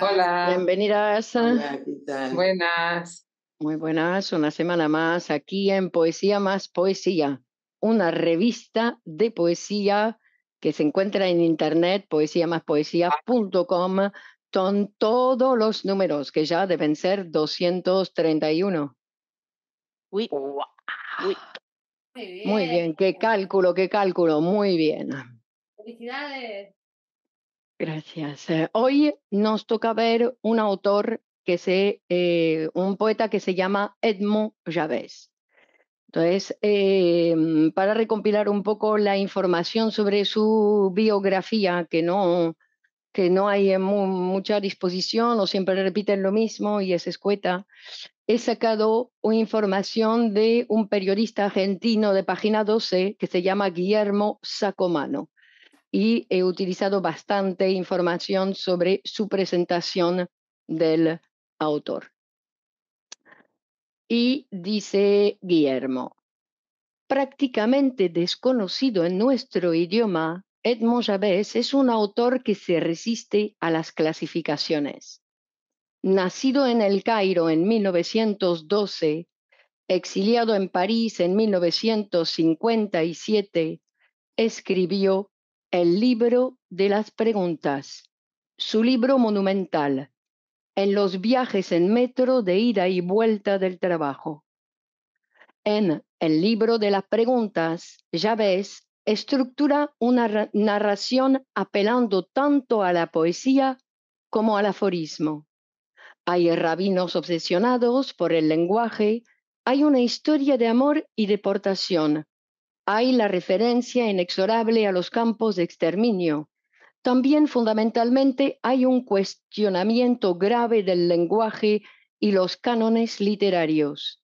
Hola. Bienvenidas. Buenas. Muy buenas, una semana más aquí en Poesía más Poesía, una revista de poesía que se encuentra en internet, poesiamaspoesia.com, con todos los números, que ya deben ser 231. Muy bien, qué cálculo, qué cálculo, muy bien. Felicidades. Gracias. Eh, hoy nos toca ver un autor que se, eh, un poeta que se llama Edmond Javés. Entonces, eh, mm, para recompilar un poco la información sobre su biografía, que no, que no hay mucha disposición o siempre repiten lo mismo y es escueta, he sacado una información de un periodista argentino de página 12 que se llama Guillermo Sacomano y he utilizado bastante información sobre su presentación del autor. Y dice Guillermo, prácticamente desconocido en nuestro idioma, Edmond Javés es un autor que se resiste a las clasificaciones. Nacido en El Cairo en 1912, exiliado en París en 1957, escribió el libro de las preguntas. Su libro monumental. En los viajes en metro de ida y vuelta del trabajo. En el libro de las preguntas, ves, estructura una narración apelando tanto a la poesía como al aforismo. Hay rabinos obsesionados por el lenguaje, hay una historia de amor y deportación, hay la referencia inexorable a los campos de exterminio. También fundamentalmente hay un cuestionamiento grave del lenguaje y los cánones literarios.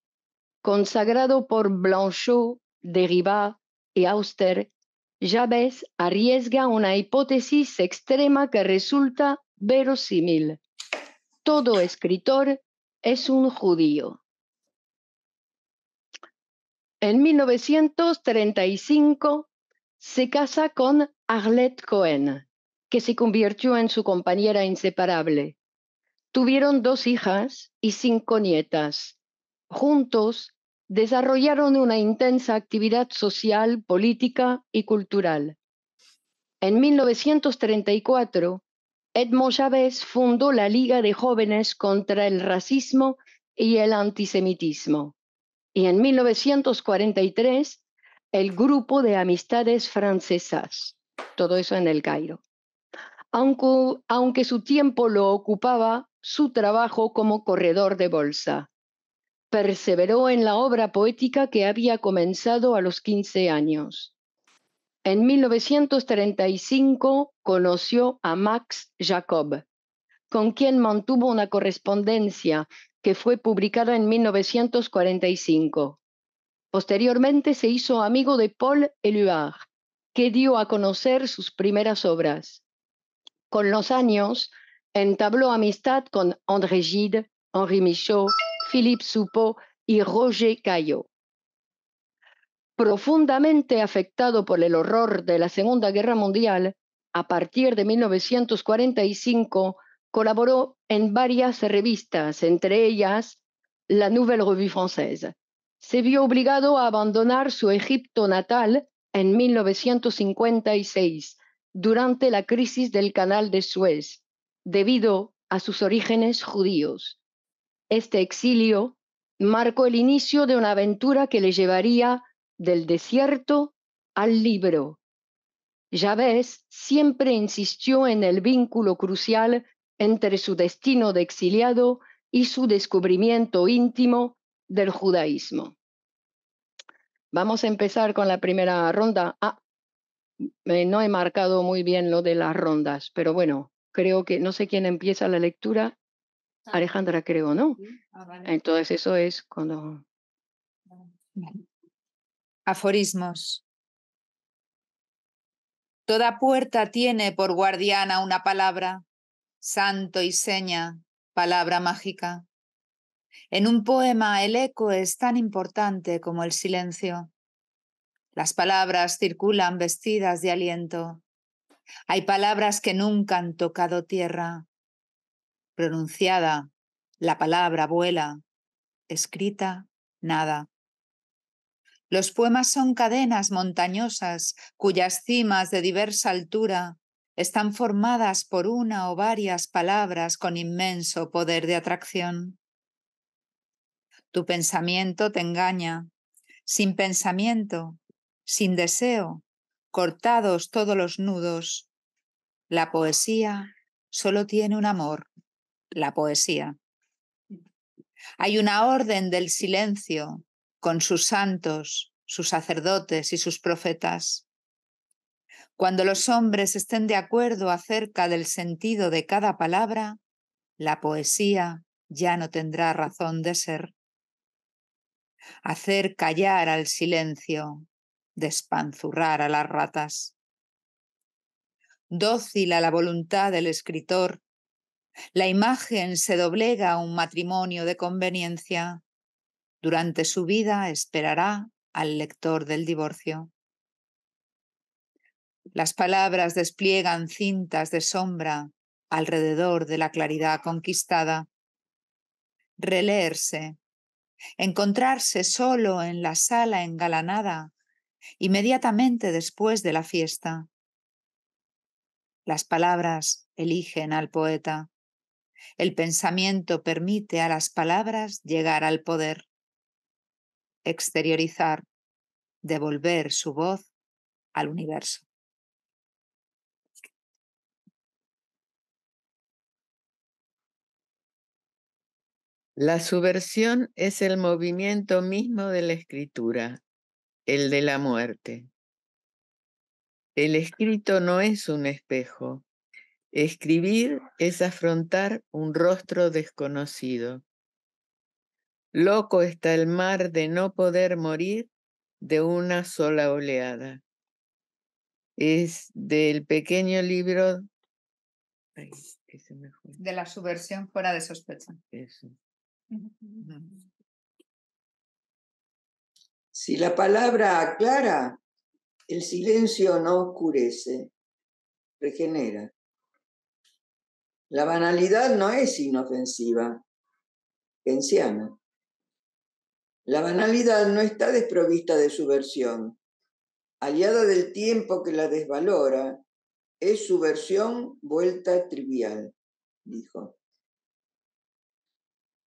Consagrado por Blanchot, Derrida y Auster, Jabez arriesga una hipótesis extrema que resulta verosímil. Todo escritor es un judío. En 1935 se casa con Arlette Cohen, que se convirtió en su compañera inseparable. Tuvieron dos hijas y cinco nietas. Juntos desarrollaron una intensa actividad social, política y cultural. En 1934, Edmond Chávez fundó la Liga de Jóvenes contra el Racismo y el Antisemitismo y en 1943 el Grupo de Amistades Francesas, todo eso en el Cairo. Aunque, su tiempo lo ocupaba su trabajo como corredor de bolsa. Perseveró en la obra poética que había comenzado a los 15 años. En 1935 conoció a Max Jacob, con quien mantuvo una correspondencia que fue publicada en 1945. Posteriormente se hizo amigo de Paul Eluard, que dio a conocer sus primeras obras. Con los años, entabló amistad con André Gide, Henri Michaud, Philippe Soupault y Roger Caillot. Profundamente afectado por el horror de la Segunda Guerra Mundial, a partir de 1945 Colaboró en varias revistas, entre ellas la Nouvelle Revue Française. Se vio obligado a abandonar su Egipto natal en 1956, durante la crisis del Canal de Suez, debido a sus orígenes judíos. Este exilio marcó el inicio de una aventura que le llevaría del desierto al libro. Javés siempre insistió en el vínculo crucial entre su destino de exiliado y su descubrimiento íntimo del judaísmo. Vamos a empezar con la primera ronda. Ah, no he marcado muy bien lo de las rondas, pero bueno, creo que no sé quién empieza la lectura. Ah. Alejandra, creo, ¿no? Ah, Entonces eso es cuando... Aforismos. Toda puerta tiene por guardiana una palabra santo y seña, palabra mágica. En un poema el eco es tan importante como el silencio. Las palabras circulan vestidas de aliento. Hay palabras que nunca han tocado tierra. Pronunciada, la palabra vuela. Escrita, nada. Los poemas son cadenas montañosas cuyas cimas de diversa altura están formadas por una o varias palabras con inmenso poder de atracción. Tu pensamiento te engaña. Sin pensamiento, sin deseo, cortados todos los nudos, la poesía solo tiene un amor, la poesía. Hay una orden del silencio con sus santos, sus sacerdotes y sus profetas. Cuando los hombres estén de acuerdo acerca del sentido de cada palabra, la poesía ya no tendrá razón de ser. Hacer callar al silencio, despanzurrar a las ratas. Dócil a la voluntad del escritor, la imagen se doblega a un matrimonio de conveniencia. Durante su vida esperará al lector del divorcio. Las palabras despliegan cintas de sombra alrededor de la claridad conquistada. Releerse, encontrarse solo en la sala engalanada inmediatamente después de la fiesta. Las palabras eligen al poeta. El pensamiento permite a las palabras llegar al poder, exteriorizar, devolver su voz al universo. La subversión es el movimiento mismo de la escritura, el de la muerte. El escrito no es un espejo. Escribir es afrontar un rostro desconocido. Loco está el mar de no poder morir de una sola oleada. Es del pequeño libro... De la subversión fuera de sospecha. Mm. Si la palabra aclara, el silencio no oscurece, regenera. La banalidad no es inofensiva, enciana. La banalidad no está desprovista de su versión Aliada del tiempo que la desvalora, es su versión vuelta trivial, dijo.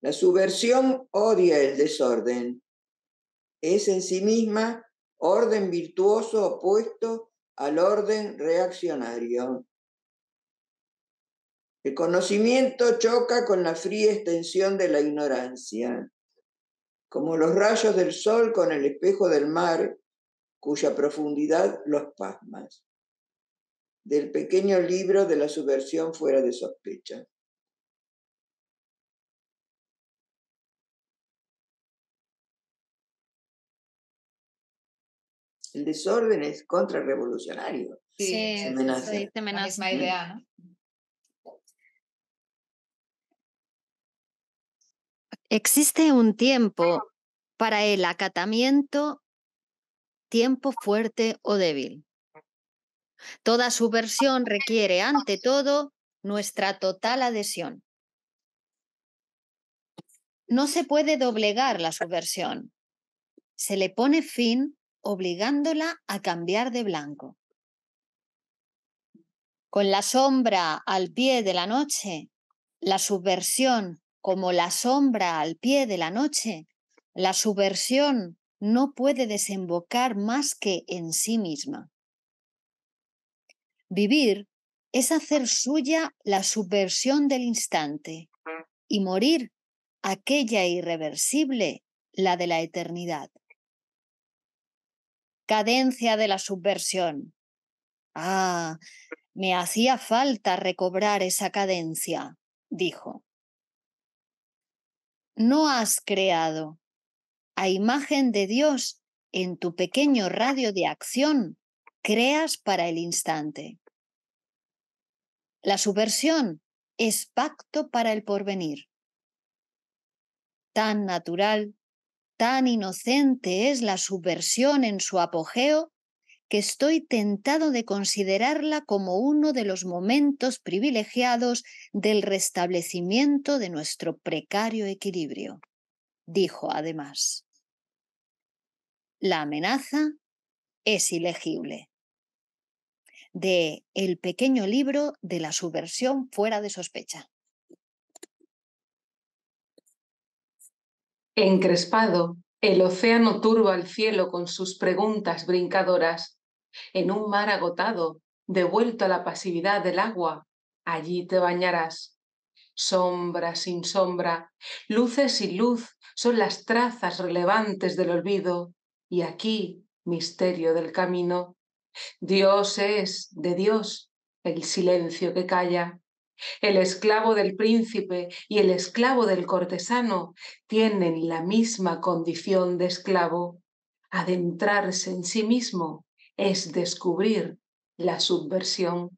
La subversión odia el desorden. Es en sí misma orden virtuoso opuesto al orden reaccionario. El conocimiento choca con la fría extensión de la ignorancia, como los rayos del sol con el espejo del mar, cuya profundidad los pasmas. Del pequeño libro de la subversión fuera de sospecha. el desorden es contrarrevolucionario. Sí, se amenaza. idea, Existe un tiempo para el acatamiento, tiempo fuerte o débil. Toda subversión requiere, ante todo, nuestra total adhesión. No se puede doblegar la subversión. Se le pone fin obligándola a cambiar de blanco. Con la sombra al pie de la noche, la subversión como la sombra al pie de la noche, la subversión no puede desembocar más que en sí misma. Vivir es hacer suya la subversión del instante y morir aquella irreversible, la de la eternidad cadencia de la subversión. Ah, me hacía falta recobrar esa cadencia, dijo. No has creado, a imagen de Dios, en tu pequeño radio de acción, creas para el instante. La subversión es pacto para el porvenir. Tan natural Tan inocente es la subversión en su apogeo que estoy tentado de considerarla como uno de los momentos privilegiados del restablecimiento de nuestro precario equilibrio, dijo además. La amenaza es ilegible. De El pequeño libro de la subversión fuera de sospecha. Encrespado, el océano turba al cielo con sus preguntas brincadoras. En un mar agotado, devuelto a la pasividad del agua, allí te bañarás. Sombra sin sombra, luces sin luz, son las trazas relevantes del olvido, y aquí misterio del camino. Dios es, de Dios, el silencio que calla. El esclavo del príncipe y el esclavo del cortesano tienen la misma condición de esclavo. Adentrarse en sí mismo es descubrir la subversión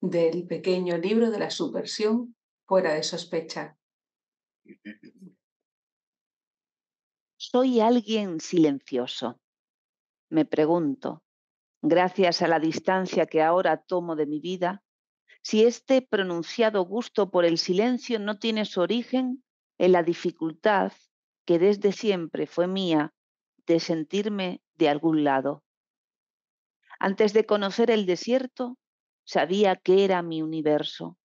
del pequeño libro de la subversión fuera de sospecha. Soy alguien silencioso. Me pregunto, gracias a la distancia que ahora tomo de mi vida, si este pronunciado gusto por el silencio no tiene su origen en la dificultad que desde siempre fue mía de sentirme de algún lado. Antes de conocer el desierto, sabía que era mi universo.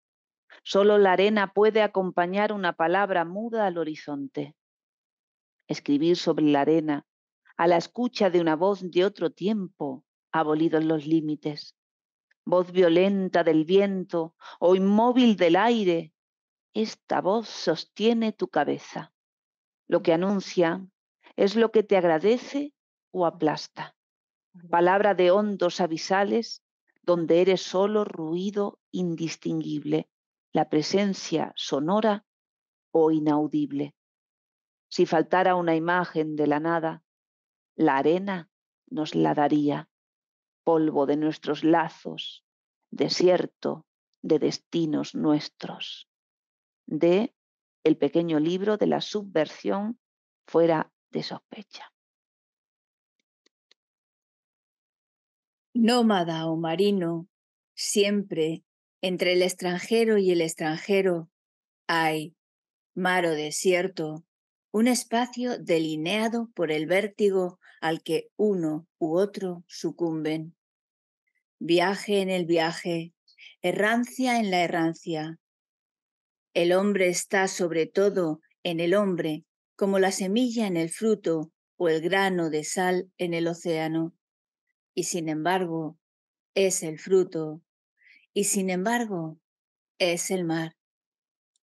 Solo la arena puede acompañar una palabra muda al horizonte. Escribir sobre la arena, a la escucha de una voz de otro tiempo, abolidos los límites voz violenta del viento o inmóvil del aire, esta voz sostiene tu cabeza. Lo que anuncia es lo que te agradece o aplasta. Palabra de hondos abisales donde eres solo ruido indistinguible, la presencia sonora o inaudible. Si faltara una imagen de la nada, la arena nos la daría polvo de nuestros lazos, desierto de destinos nuestros. De el pequeño libro de la subversión fuera de sospecha. Nómada o marino, siempre entre el extranjero y el extranjero hay, mar o desierto, un espacio delineado por el vértigo al que uno u otro sucumben. Viaje en el viaje, errancia en la errancia. El hombre está sobre todo en el hombre, como la semilla en el fruto o el grano de sal en el océano. Y sin embargo, es el fruto. Y sin embargo, es el mar.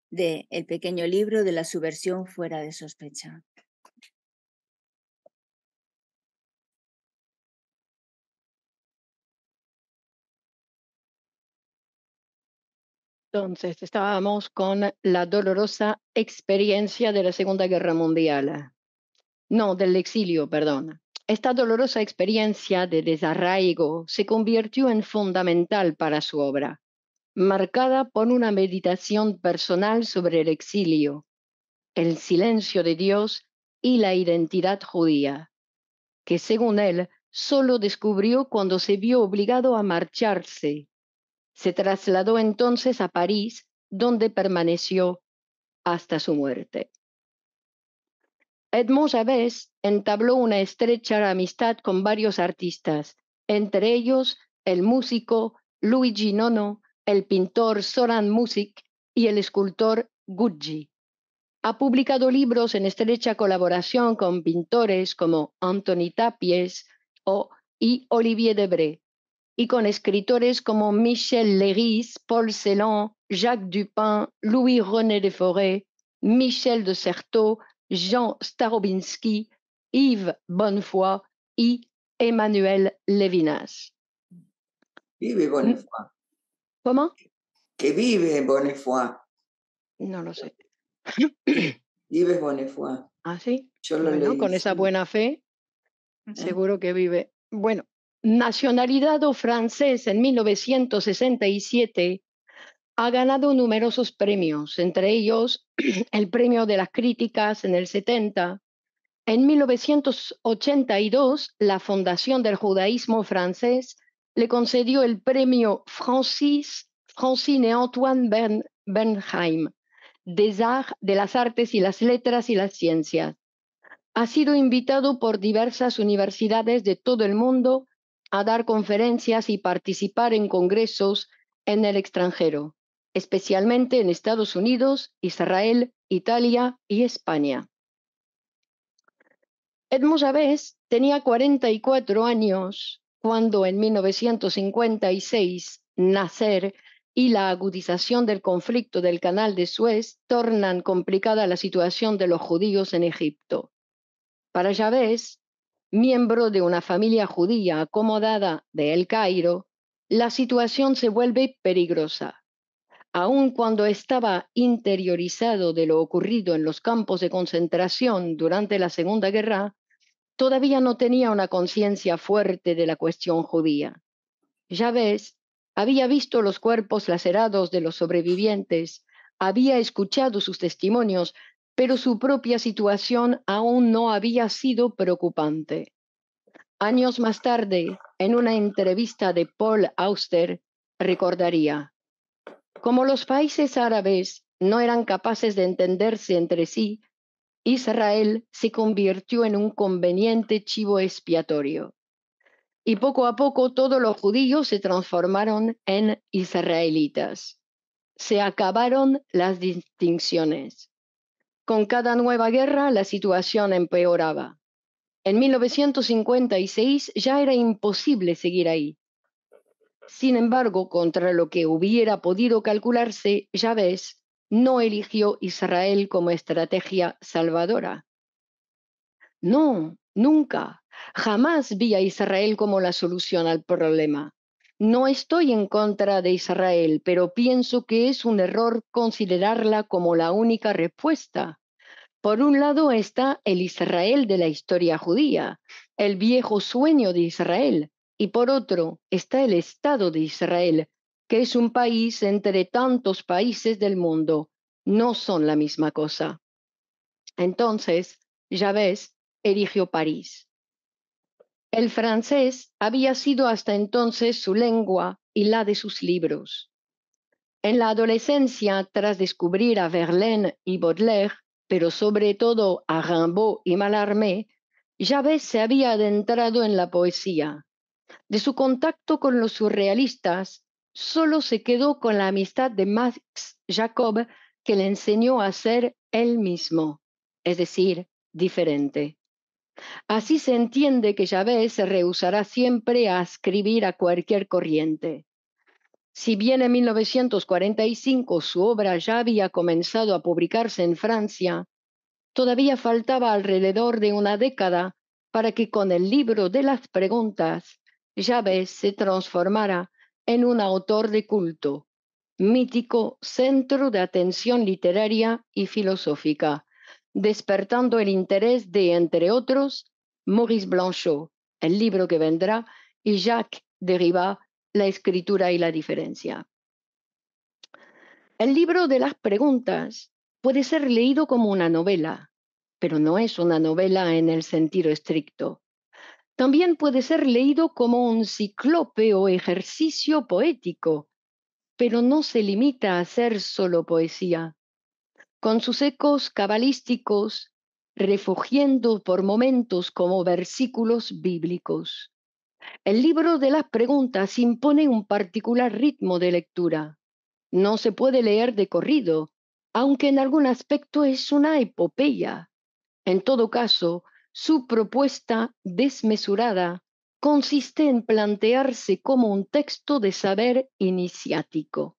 De El pequeño libro de la subversión fuera de sospecha. Entonces, estábamos con la dolorosa experiencia de la Segunda Guerra Mundial. No, del exilio, perdón. Esta dolorosa experiencia de desarraigo se convirtió en fundamental para su obra, marcada por una meditación personal sobre el exilio, el silencio de Dios y la identidad judía, que según él solo descubrió cuando se vio obligado a marcharse se trasladó entonces a París, donde permaneció hasta su muerte. Edmond Chavez entabló una estrecha amistad con varios artistas, entre ellos el músico Luigi Nono, el pintor Soran Music y el escultor Gucci. Ha publicado libros en estrecha colaboración con pintores como Anthony Tapies o, y Olivier Debré y con escritores como Michel Léris, Paul Celan, Jacques Dupin, Louis-René Forêt Michel de Certeau, Jean Starobinski, Yves Bonnefoy y Emmanuel Levinas. Vive Bonnefoy. ¿Cómo? Que vive Bonnefoy. No lo sé. Vive Bonnefoy. Ah, sí. Yo Con esa buena fe, seguro que vive. Bueno, nacionalidad o francés en 1967, ha ganado numerosos premios, entre ellos el Premio de las Críticas en el 70. En 1982, la Fundación del Judaísmo francés le concedió el premio Francis, Francine Antoine Bernheim des de las Artes y las Letras y las Ciencias. Ha sido invitado por diversas universidades de todo el mundo a dar conferencias y participar en congresos en el extranjero, especialmente en Estados Unidos, Israel, Italia y España. Edmund Chávez tenía 44 años cuando en 1956 nacer y la agudización del conflicto del Canal de Suez tornan complicada la situación de los judíos en Egipto. Para Chávez, miembro de una familia judía acomodada de El Cairo, la situación se vuelve peligrosa. Aun cuando estaba interiorizado de lo ocurrido en los campos de concentración durante la Segunda Guerra, todavía no tenía una conciencia fuerte de la cuestión judía. Ya ves, había visto los cuerpos lacerados de los sobrevivientes, había escuchado sus testimonios pero su propia situación aún no había sido preocupante. Años más tarde, en una entrevista de Paul Auster, recordaría, como los países árabes no eran capaces de entenderse entre sí, Israel se convirtió en un conveniente chivo expiatorio. Y poco a poco todos los judíos se transformaron en israelitas. Se acabaron las distinciones. Con cada nueva guerra la situación empeoraba. En 1956 ya era imposible seguir ahí. Sin embargo, contra lo que hubiera podido calcularse, ves, no eligió Israel como estrategia salvadora. No, nunca, jamás vi a Israel como la solución al problema. No estoy en contra de Israel, pero pienso que es un error considerarla como la única respuesta. Por un lado está el Israel de la historia judía, el viejo sueño de Israel, y por otro está el Estado de Israel, que es un país entre tantos países del mundo. No son la misma cosa. Entonces, ya ves, erigió París. El francés había sido hasta entonces su lengua y la de sus libros. En la adolescencia, tras descubrir a Verlaine y Baudelaire, pero sobre todo a Rimbaud y Mallarmé, Javés se había adentrado en la poesía. De su contacto con los surrealistas, solo se quedó con la amistad de Max Jacob, que le enseñó a ser él mismo, es decir, diferente. Así se entiende que Yahvé se rehusará siempre a escribir a cualquier corriente. Si bien en 1945 su obra ya había comenzado a publicarse en Francia, todavía faltaba alrededor de una década para que con el libro de las preguntas Yahvé se transformara en un autor de culto, mítico centro de atención literaria y filosófica, despertando el interés de, entre otros, Maurice Blanchot, el libro que vendrá, y Jacques Derrida, La escritura y la diferencia. El libro de las preguntas puede ser leído como una novela, pero no es una novela en el sentido estricto. También puede ser leído como un ciclope o ejercicio poético, pero no se limita a ser solo poesía con sus ecos cabalísticos, refugiendo por momentos como versículos bíblicos. El libro de las preguntas impone un particular ritmo de lectura. No se puede leer de corrido, aunque en algún aspecto es una epopeya. En todo caso, su propuesta desmesurada consiste en plantearse como un texto de saber iniciático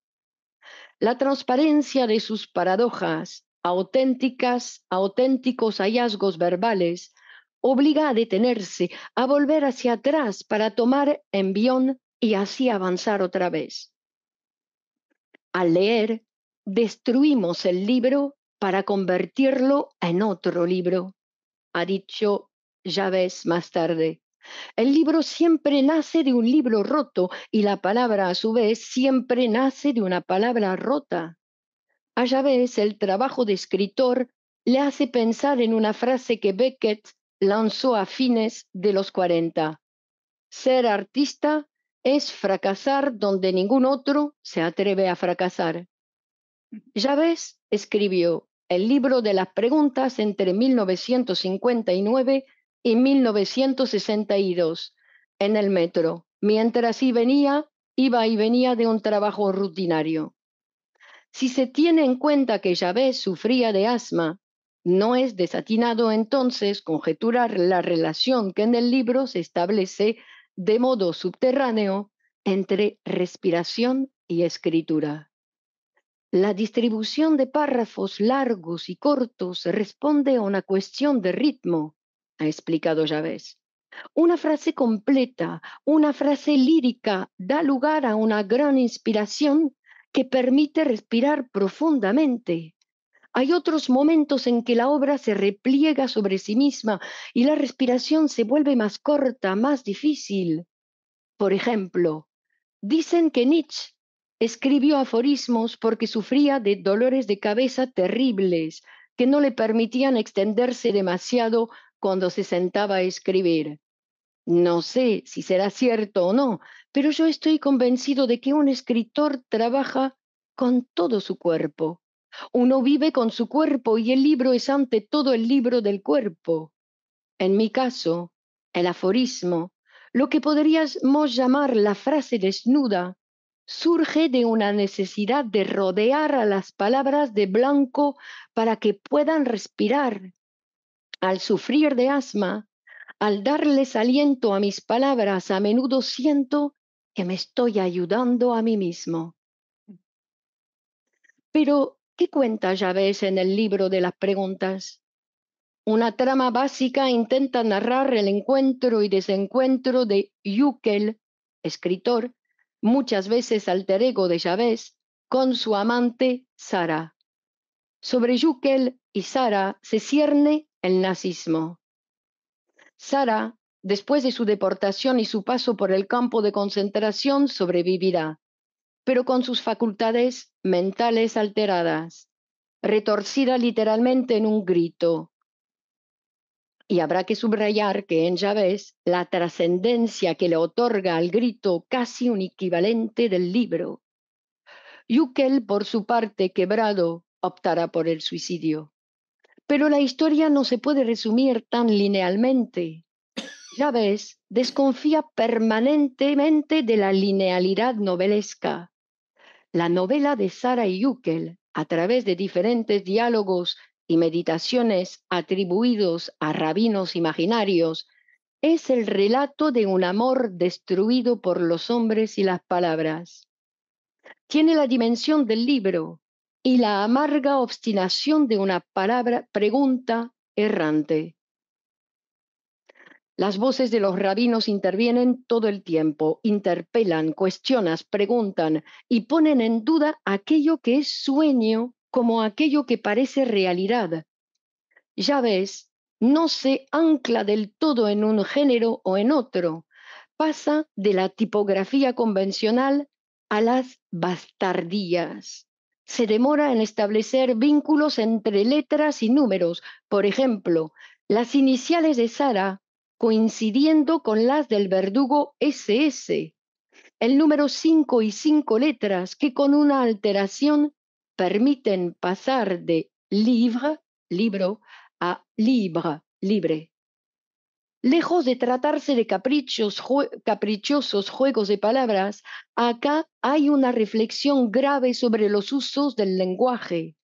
la transparencia de sus paradojas, auténticas, auténticos hallazgos verbales, obliga a detenerse, a volver hacia atrás para tomar envión y así avanzar otra vez. Al leer, destruimos el libro para convertirlo en otro libro, ha dicho ves más tarde. El libro siempre nace de un libro roto y la palabra a su vez siempre nace de una palabra rota. A Yavés el trabajo de escritor le hace pensar en una frase que Beckett lanzó a fines de los 40. Ser artista es fracasar donde ningún otro se atreve a fracasar. Yavés escribió el libro de las preguntas entre 1959 1962 en el metro, mientras y venía, iba y venía de un trabajo rutinario. Si se tiene en cuenta que Yahvé sufría de asma, no es desatinado entonces conjeturar la relación que en el libro se establece de modo subterráneo entre respiración y escritura. La distribución de párrafos largos y cortos responde a una cuestión de ritmo, ha explicado Javés. Una frase completa, una frase lírica, da lugar a una gran inspiración que permite respirar profundamente. Hay otros momentos en que la obra se repliega sobre sí misma y la respiración se vuelve más corta, más difícil. Por ejemplo, dicen que Nietzsche escribió aforismos porque sufría de dolores de cabeza terribles que no le permitían extenderse demasiado cuando se sentaba a escribir. No sé si será cierto o no, pero yo estoy convencido de que un escritor trabaja con todo su cuerpo. Uno vive con su cuerpo y el libro es ante todo el libro del cuerpo. En mi caso, el aforismo, lo que podríamos llamar la frase desnuda, surge de una necesidad de rodear a las palabras de blanco para que puedan respirar, al sufrir de asma, al darles aliento a mis palabras, a menudo siento que me estoy ayudando a mí mismo. Pero, ¿qué cuenta Chávez en el libro de las preguntas? Una trama básica intenta narrar el encuentro y desencuentro de Yukel, escritor, muchas veces alter ego de Chávez, con su amante Sara. Sobre Yukel y Sara se cierne el nazismo. Sara, después de su deportación y su paso por el campo de concentración, sobrevivirá, pero con sus facultades mentales alteradas, retorcida literalmente en un grito. Y habrá que subrayar que en Javés la trascendencia que le otorga al grito casi un equivalente del libro. Yukel, por su parte, quebrado, optará por el suicidio. Pero la historia no se puede resumir tan linealmente. Ya ves, desconfía permanentemente de la linealidad novelesca. La novela de Sara Yukel, a través de diferentes diálogos y meditaciones atribuidos a rabinos imaginarios, es el relato de un amor destruido por los hombres y las palabras. Tiene la dimensión del libro, y la amarga obstinación de una palabra, pregunta errante. Las voces de los rabinos intervienen todo el tiempo, interpelan, cuestionan, preguntan y ponen en duda aquello que es sueño como aquello que parece realidad. Ya ves, no se ancla del todo en un género o en otro, pasa de la tipografía convencional a las bastardías se demora en establecer vínculos entre letras y números, por ejemplo, las iniciales de Sara coincidiendo con las del verdugo SS, el número 5 y 5 letras que con una alteración permiten pasar de livre, libro, a libre, libre. Lejos de tratarse de caprichosos juegos de palabras, acá hay una reflexión grave sobre los usos del lenguaje.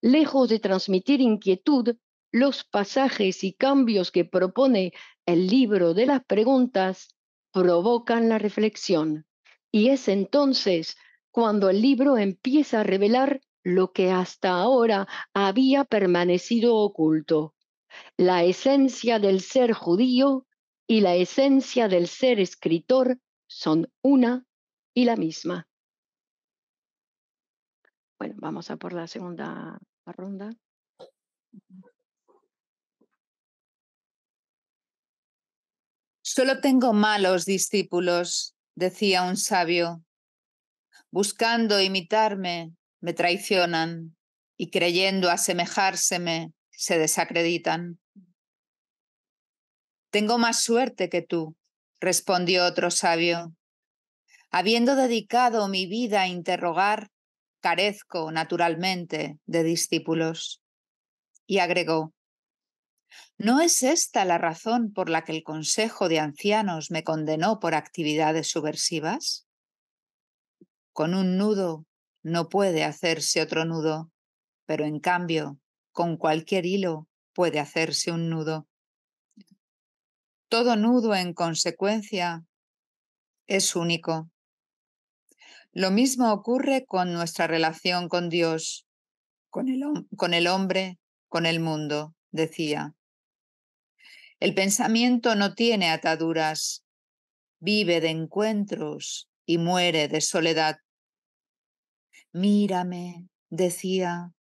Lejos de transmitir inquietud, los pasajes y cambios que propone el libro de las preguntas provocan la reflexión. Y es entonces cuando el libro empieza a revelar lo que hasta ahora había permanecido oculto la esencia del ser judío y la esencia del ser escritor son una y la misma. Bueno, vamos a por la segunda ronda. Solo tengo malos discípulos, decía un sabio. Buscando imitarme, me traicionan y creyendo asemejárseme, se desacreditan. Tengo más suerte que tú, respondió otro sabio. Habiendo dedicado mi vida a interrogar, carezco, naturalmente, de discípulos. Y agregó, ¿no es esta la razón por la que el Consejo de Ancianos me condenó por actividades subversivas? Con un nudo no puede hacerse otro nudo, pero en cambio con cualquier hilo puede hacerse un nudo. Todo nudo, en consecuencia, es único. Lo mismo ocurre con nuestra relación con Dios, con el, hombre, con el mundo, decía. El pensamiento no tiene ataduras, vive de encuentros y muere de soledad. Mírame, decía,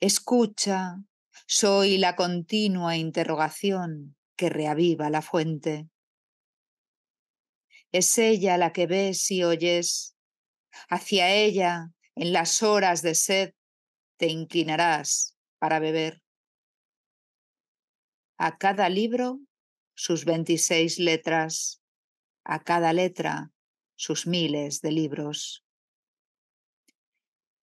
Escucha, soy la continua interrogación que reaviva la fuente. Es ella la que ves y oyes. Hacia ella, en las horas de sed, te inclinarás para beber. A cada libro, sus veintiséis letras. A cada letra, sus miles de libros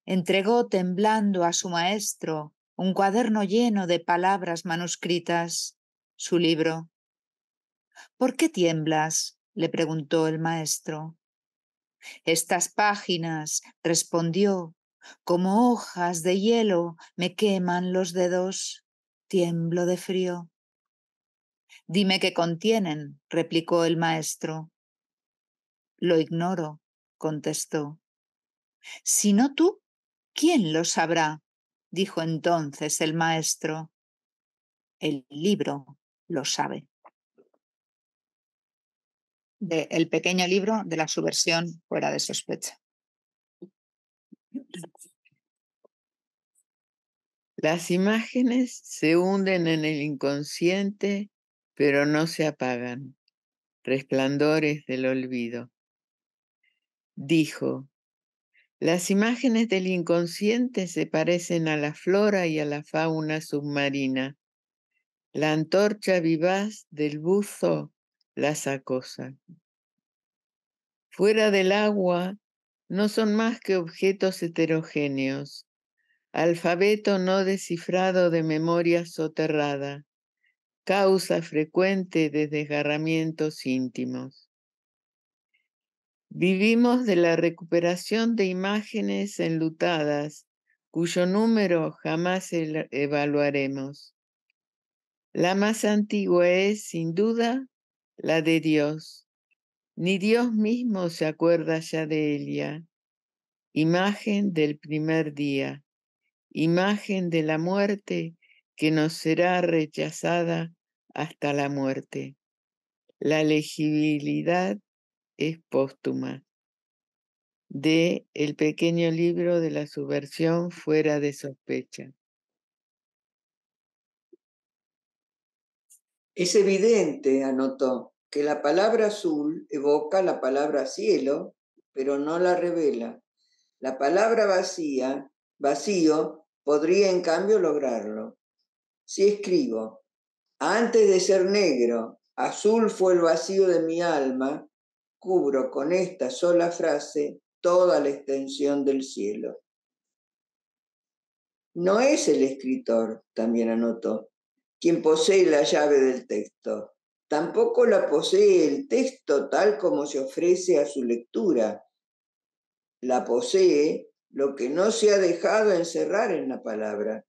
entregó temblando a su maestro un cuaderno lleno de palabras manuscritas, su libro. ¿Por qué tiemblas? le preguntó el maestro. Estas páginas, respondió, como hojas de hielo me queman los dedos, tiemblo de frío. Dime qué contienen, replicó el maestro. Lo ignoro, contestó. Si no tú, ¿Quién lo sabrá? dijo entonces el maestro. El libro lo sabe. De el pequeño libro de la subversión fuera de sospecha. Las imágenes se hunden en el inconsciente, pero no se apagan, resplandores del olvido. Dijo, las imágenes del inconsciente se parecen a la flora y a la fauna submarina. La antorcha vivaz del buzo las acosa. Fuera del agua no son más que objetos heterogéneos, alfabeto no descifrado de memoria soterrada, causa frecuente de desgarramientos íntimos. Vivimos de la recuperación de imágenes enlutadas, cuyo número jamás evaluaremos. La más antigua es, sin duda, la de Dios. Ni Dios mismo se acuerda ya de ella. Imagen del primer día, imagen de la muerte que nos será rechazada hasta la muerte. La legibilidad es póstuma de El pequeño libro de la subversión fuera de sospecha. Es evidente, anotó, que la palabra azul evoca la palabra cielo, pero no la revela. La palabra vacía, vacío, podría en cambio lograrlo. Si escribo, antes de ser negro, azul fue el vacío de mi alma, cubro con esta sola frase toda la extensión del cielo. No es el escritor, también anotó, quien posee la llave del texto. Tampoco la posee el texto tal como se ofrece a su lectura. La posee lo que no se ha dejado encerrar en la palabra.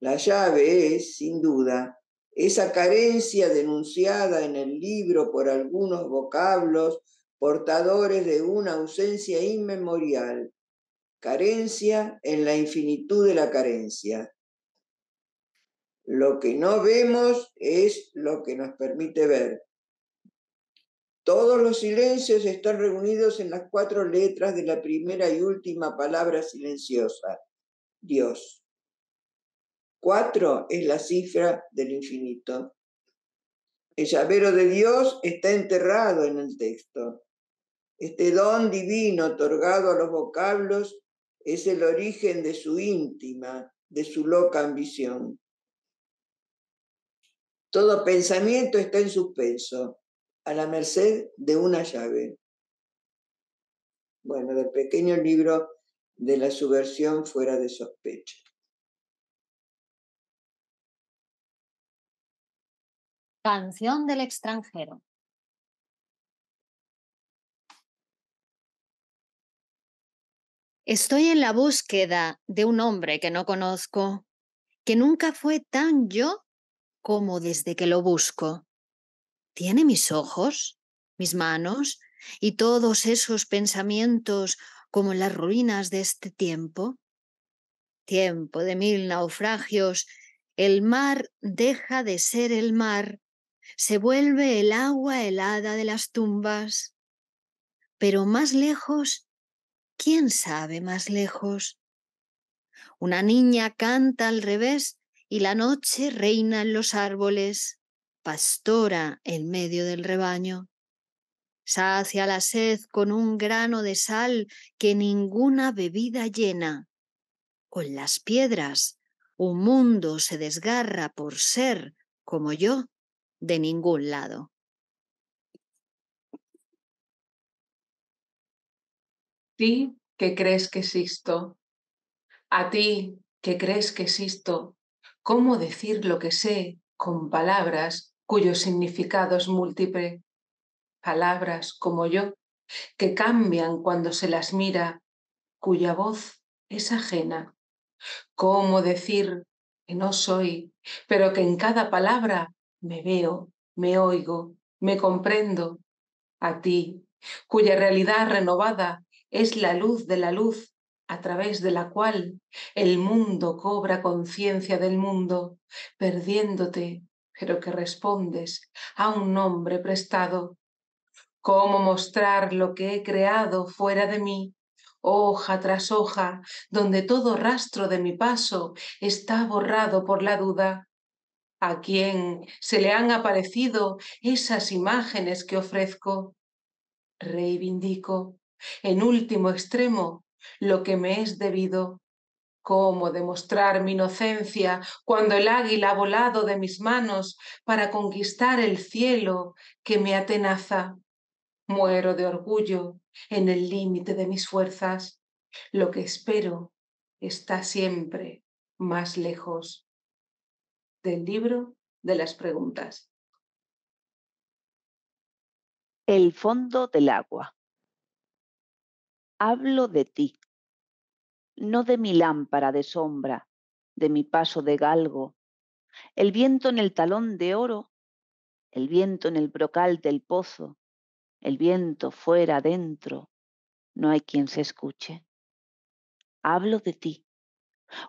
La llave es, sin duda, esa carencia denunciada en el libro por algunos vocablos portadores de una ausencia inmemorial, carencia en la infinitud de la carencia. Lo que no vemos es lo que nos permite ver. Todos los silencios están reunidos en las cuatro letras de la primera y última palabra silenciosa, Dios. Cuatro es la cifra del infinito. El llavero de Dios está enterrado en el texto. Este don divino otorgado a los vocablos es el origen de su íntima, de su loca ambición. Todo pensamiento está en suspenso, a la merced de una llave. Bueno, del pequeño libro de la subversión fuera de sospecha. Canción del extranjero. Estoy en la búsqueda de un hombre que no conozco, que nunca fue tan yo como desde que lo busco. Tiene mis ojos, mis manos y todos esos pensamientos como las ruinas de este tiempo. Tiempo de mil naufragios, el mar deja de ser el mar se vuelve el agua helada de las tumbas. Pero más lejos, ¿quién sabe más lejos? Una niña canta al revés y la noche reina en los árboles, pastora en medio del rebaño. Sacia la sed con un grano de sal que ninguna bebida llena. Con las piedras un mundo se desgarra por ser como yo de ningún lado. Ti que crees que existo, a ti que crees que existo, ¿cómo decir lo que sé con palabras cuyo significado es múltiple? Palabras como yo, que cambian cuando se las mira, cuya voz es ajena. ¿Cómo decir que no soy, pero que en cada palabra me veo, me oigo, me comprendo a ti, cuya realidad renovada es la luz de la luz a través de la cual el mundo cobra conciencia del mundo, perdiéndote, pero que respondes a un nombre prestado. ¿Cómo mostrar lo que he creado fuera de mí? Hoja tras hoja, donde todo rastro de mi paso está borrado por la duda a quien se le han aparecido esas imágenes que ofrezco, reivindico en último extremo lo que me es debido. ¿Cómo demostrar mi inocencia cuando el águila ha volado de mis manos para conquistar el cielo que me atenaza? Muero de orgullo en el límite de mis fuerzas. Lo que espero está siempre más lejos del libro de las preguntas. El fondo del agua. Hablo de ti, no de mi lámpara de sombra, de mi paso de galgo, el viento en el talón de oro, el viento en el brocal del pozo, el viento fuera adentro, no hay quien se escuche. Hablo de ti.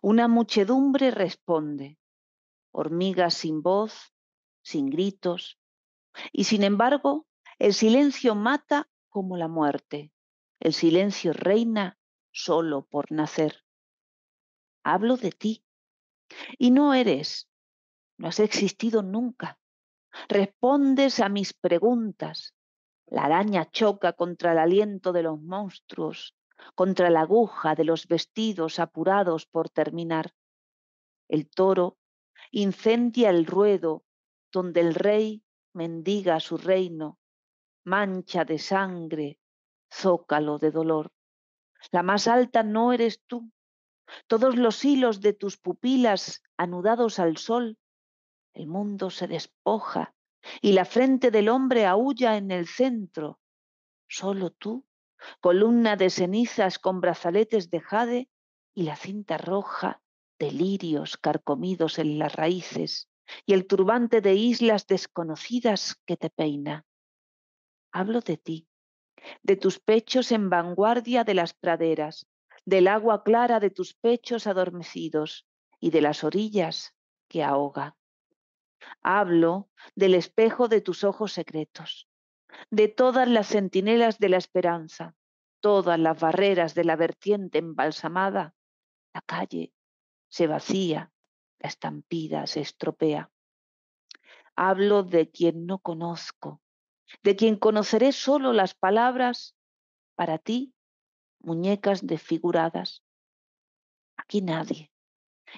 Una muchedumbre responde hormigas sin voz, sin gritos. Y sin embargo, el silencio mata como la muerte. El silencio reina solo por nacer. Hablo de ti. Y no eres, no has existido nunca. Respondes a mis preguntas. La araña choca contra el aliento de los monstruos, contra la aguja de los vestidos apurados por terminar. El toro incendia el ruedo donde el rey mendiga su reino, mancha de sangre, zócalo de dolor. La más alta no eres tú. Todos los hilos de tus pupilas anudados al sol, el mundo se despoja y la frente del hombre aúlla en el centro. Solo tú, columna de cenizas con brazaletes de jade y la cinta roja delirios carcomidos en las raíces y el turbante de islas desconocidas que te peina. Hablo de ti, de tus pechos en vanguardia de las praderas, del agua clara de tus pechos adormecidos y de las orillas que ahoga. Hablo del espejo de tus ojos secretos, de todas las centinelas de la esperanza, todas las barreras de la vertiente embalsamada, la calle, se vacía, la estampida, se estropea. Hablo de quien no conozco, de quien conoceré solo las palabras para ti, muñecas desfiguradas. Aquí nadie.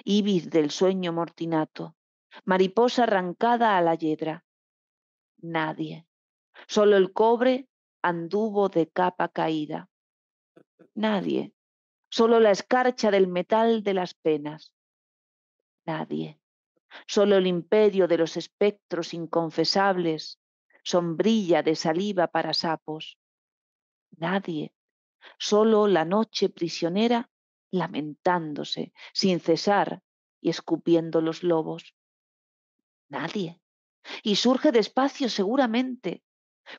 Ibis del sueño mortinato, mariposa arrancada a la yedra. Nadie. Solo el cobre anduvo de capa caída. Nadie solo la escarcha del metal de las penas. Nadie, solo el imperio de los espectros inconfesables, sombrilla de saliva para sapos. Nadie, solo la noche prisionera lamentándose sin cesar y escupiendo los lobos. Nadie. Y surge despacio seguramente,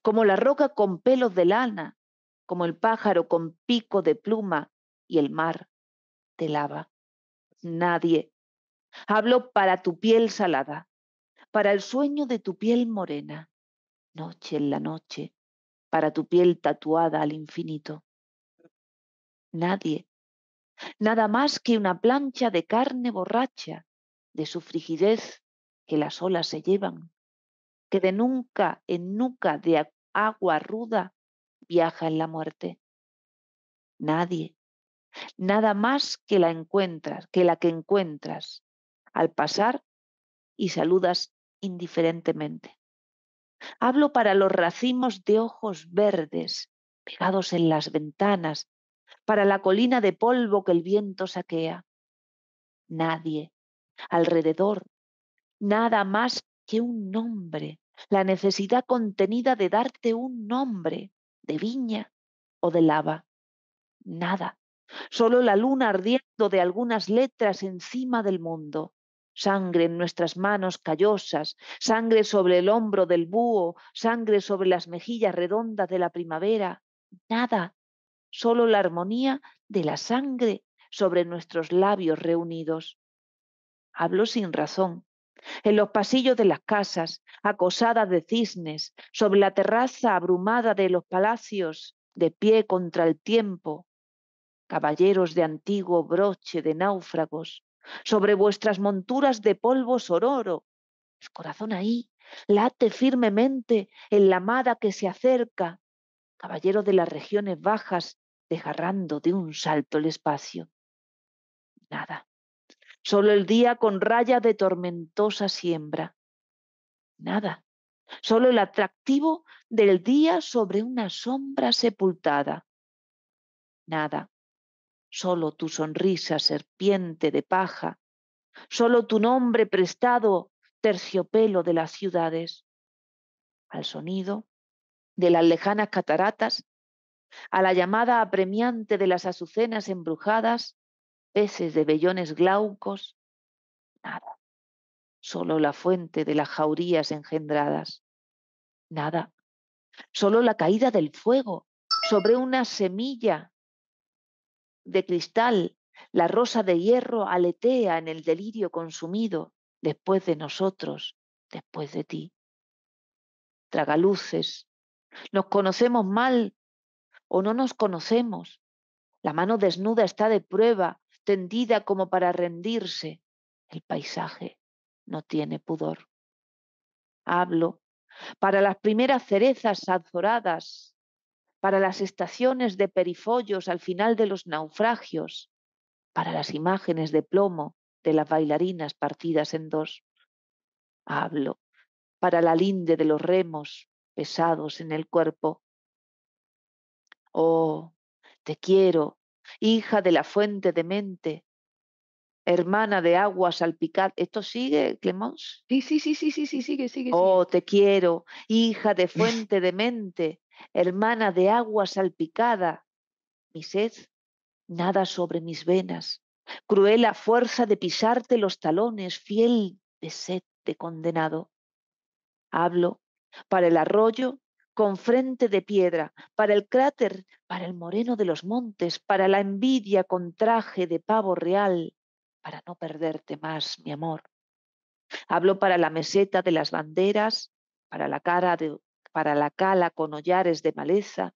como la roca con pelos de lana, como el pájaro con pico de pluma y el mar te lava. Nadie. Hablo para tu piel salada, para el sueño de tu piel morena, noche en la noche, para tu piel tatuada al infinito. Nadie. Nada más que una plancha de carne borracha, de su frigidez que las olas se llevan, que de nunca en nunca de agua ruda viaja en la muerte. Nadie nada más que la encuentras, que la que encuentras al pasar y saludas indiferentemente. Hablo para los racimos de ojos verdes pegados en las ventanas, para la colina de polvo que el viento saquea. Nadie, alrededor, nada más que un nombre, la necesidad contenida de darte un nombre, de viña o de lava. Nada. Solo la luna ardiendo de algunas letras encima del mundo. Sangre en nuestras manos callosas, sangre sobre el hombro del búho, sangre sobre las mejillas redondas de la primavera. Nada, solo la armonía de la sangre sobre nuestros labios reunidos. Hablo sin razón. En los pasillos de las casas, acosadas de cisnes, sobre la terraza abrumada de los palacios, de pie contra el tiempo, caballeros de antiguo broche de náufragos, sobre vuestras monturas de polvo sororo. El corazón ahí late firmemente en la amada que se acerca, caballero de las regiones bajas, desgarrando de un salto el espacio. Nada, solo el día con raya de tormentosa siembra. Nada, solo el atractivo del día sobre una sombra sepultada. Nada, solo tu sonrisa serpiente de paja, solo tu nombre prestado terciopelo de las ciudades, al sonido de las lejanas cataratas, a la llamada apremiante de las azucenas embrujadas, peces de vellones glaucos, nada, solo la fuente de las jaurías engendradas, nada, solo la caída del fuego sobre una semilla de cristal, la rosa de hierro aletea en el delirio consumido después de nosotros, después de ti. Tragaluces, nos conocemos mal o no nos conocemos. La mano desnuda está de prueba, tendida como para rendirse. El paisaje no tiene pudor. Hablo para las primeras cerezas azoradas para las estaciones de perifollos al final de los naufragios, para las imágenes de plomo de las bailarinas partidas en dos. Hablo para la linde de los remos pesados en el cuerpo. Oh, te quiero, hija de la fuente de mente, hermana de agua salpicada. ¿Esto sigue, Clemence? Sí, sí, sí, sí, sí, sí, sigue, sigue. Oh, te quiero, hija de fuente de mente, hermana de agua salpicada, mi sed nada sobre mis venas, cruel a fuerza de pisarte los talones, fiel sed de condenado. Hablo para el arroyo con frente de piedra, para el cráter, para el moreno de los montes, para la envidia con traje de pavo real, para no perderte más, mi amor. Hablo para la meseta de las banderas, para la cara de para la cala con hollares de maleza,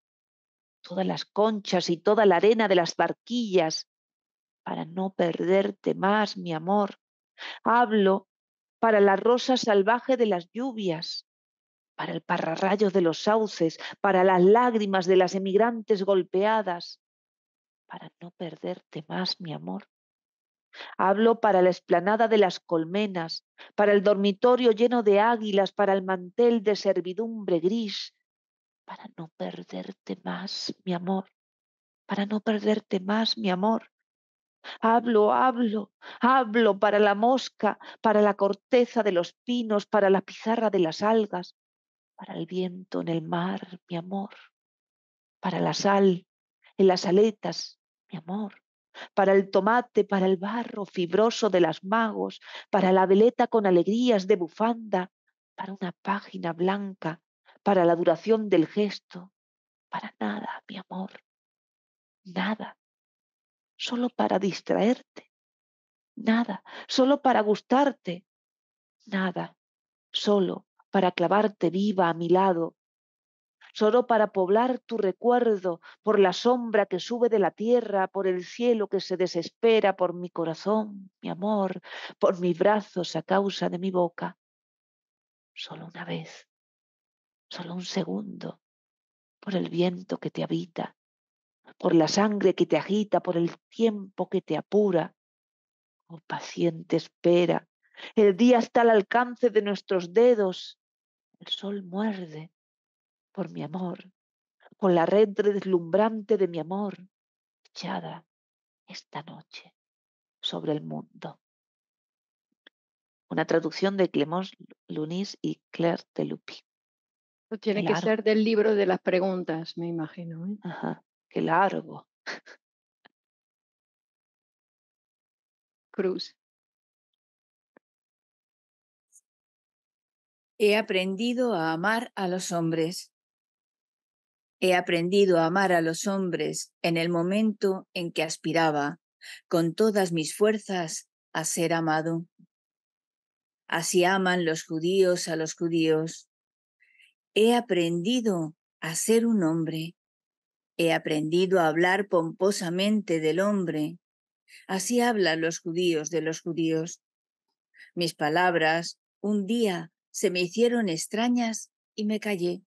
todas las conchas y toda la arena de las barquillas, para no perderte más, mi amor. Hablo para la rosa salvaje de las lluvias, para el parrarrayo de los sauces, para las lágrimas de las emigrantes golpeadas, para no perderte más, mi amor. Hablo para la esplanada de las colmenas, para el dormitorio lleno de águilas, para el mantel de servidumbre gris, para no perderte más, mi amor, para no perderte más, mi amor. Hablo, hablo, hablo para la mosca, para la corteza de los pinos, para la pizarra de las algas, para el viento en el mar, mi amor, para la sal en las aletas, mi amor, para el tomate, para el barro fibroso de las magos, para la veleta con alegrías de bufanda, para una página blanca, para la duración del gesto, para nada, mi amor, nada, solo para distraerte, nada, solo para gustarte, nada, solo para clavarte viva a mi lado solo para poblar tu recuerdo por la sombra que sube de la tierra, por el cielo que se desespera, por mi corazón, mi amor, por mis brazos a causa de mi boca. Solo una vez, solo un segundo, por el viento que te habita, por la sangre que te agita, por el tiempo que te apura. Oh paciente espera, el día está al alcance de nuestros dedos, el sol muerde, por mi amor, con la red deslumbrante de mi amor, echada esta noche sobre el mundo. Una traducción de Clemence Lunis y Claire DeLupi. Tiene que ser del libro de las preguntas, me imagino. ¿eh? Ajá, qué largo. Cruz. He aprendido a amar a los hombres. He aprendido a amar a los hombres en el momento en que aspiraba, con todas mis fuerzas, a ser amado. Así aman los judíos a los judíos. He aprendido a ser un hombre. He aprendido a hablar pomposamente del hombre. Así hablan los judíos de los judíos. Mis palabras un día se me hicieron extrañas y me callé.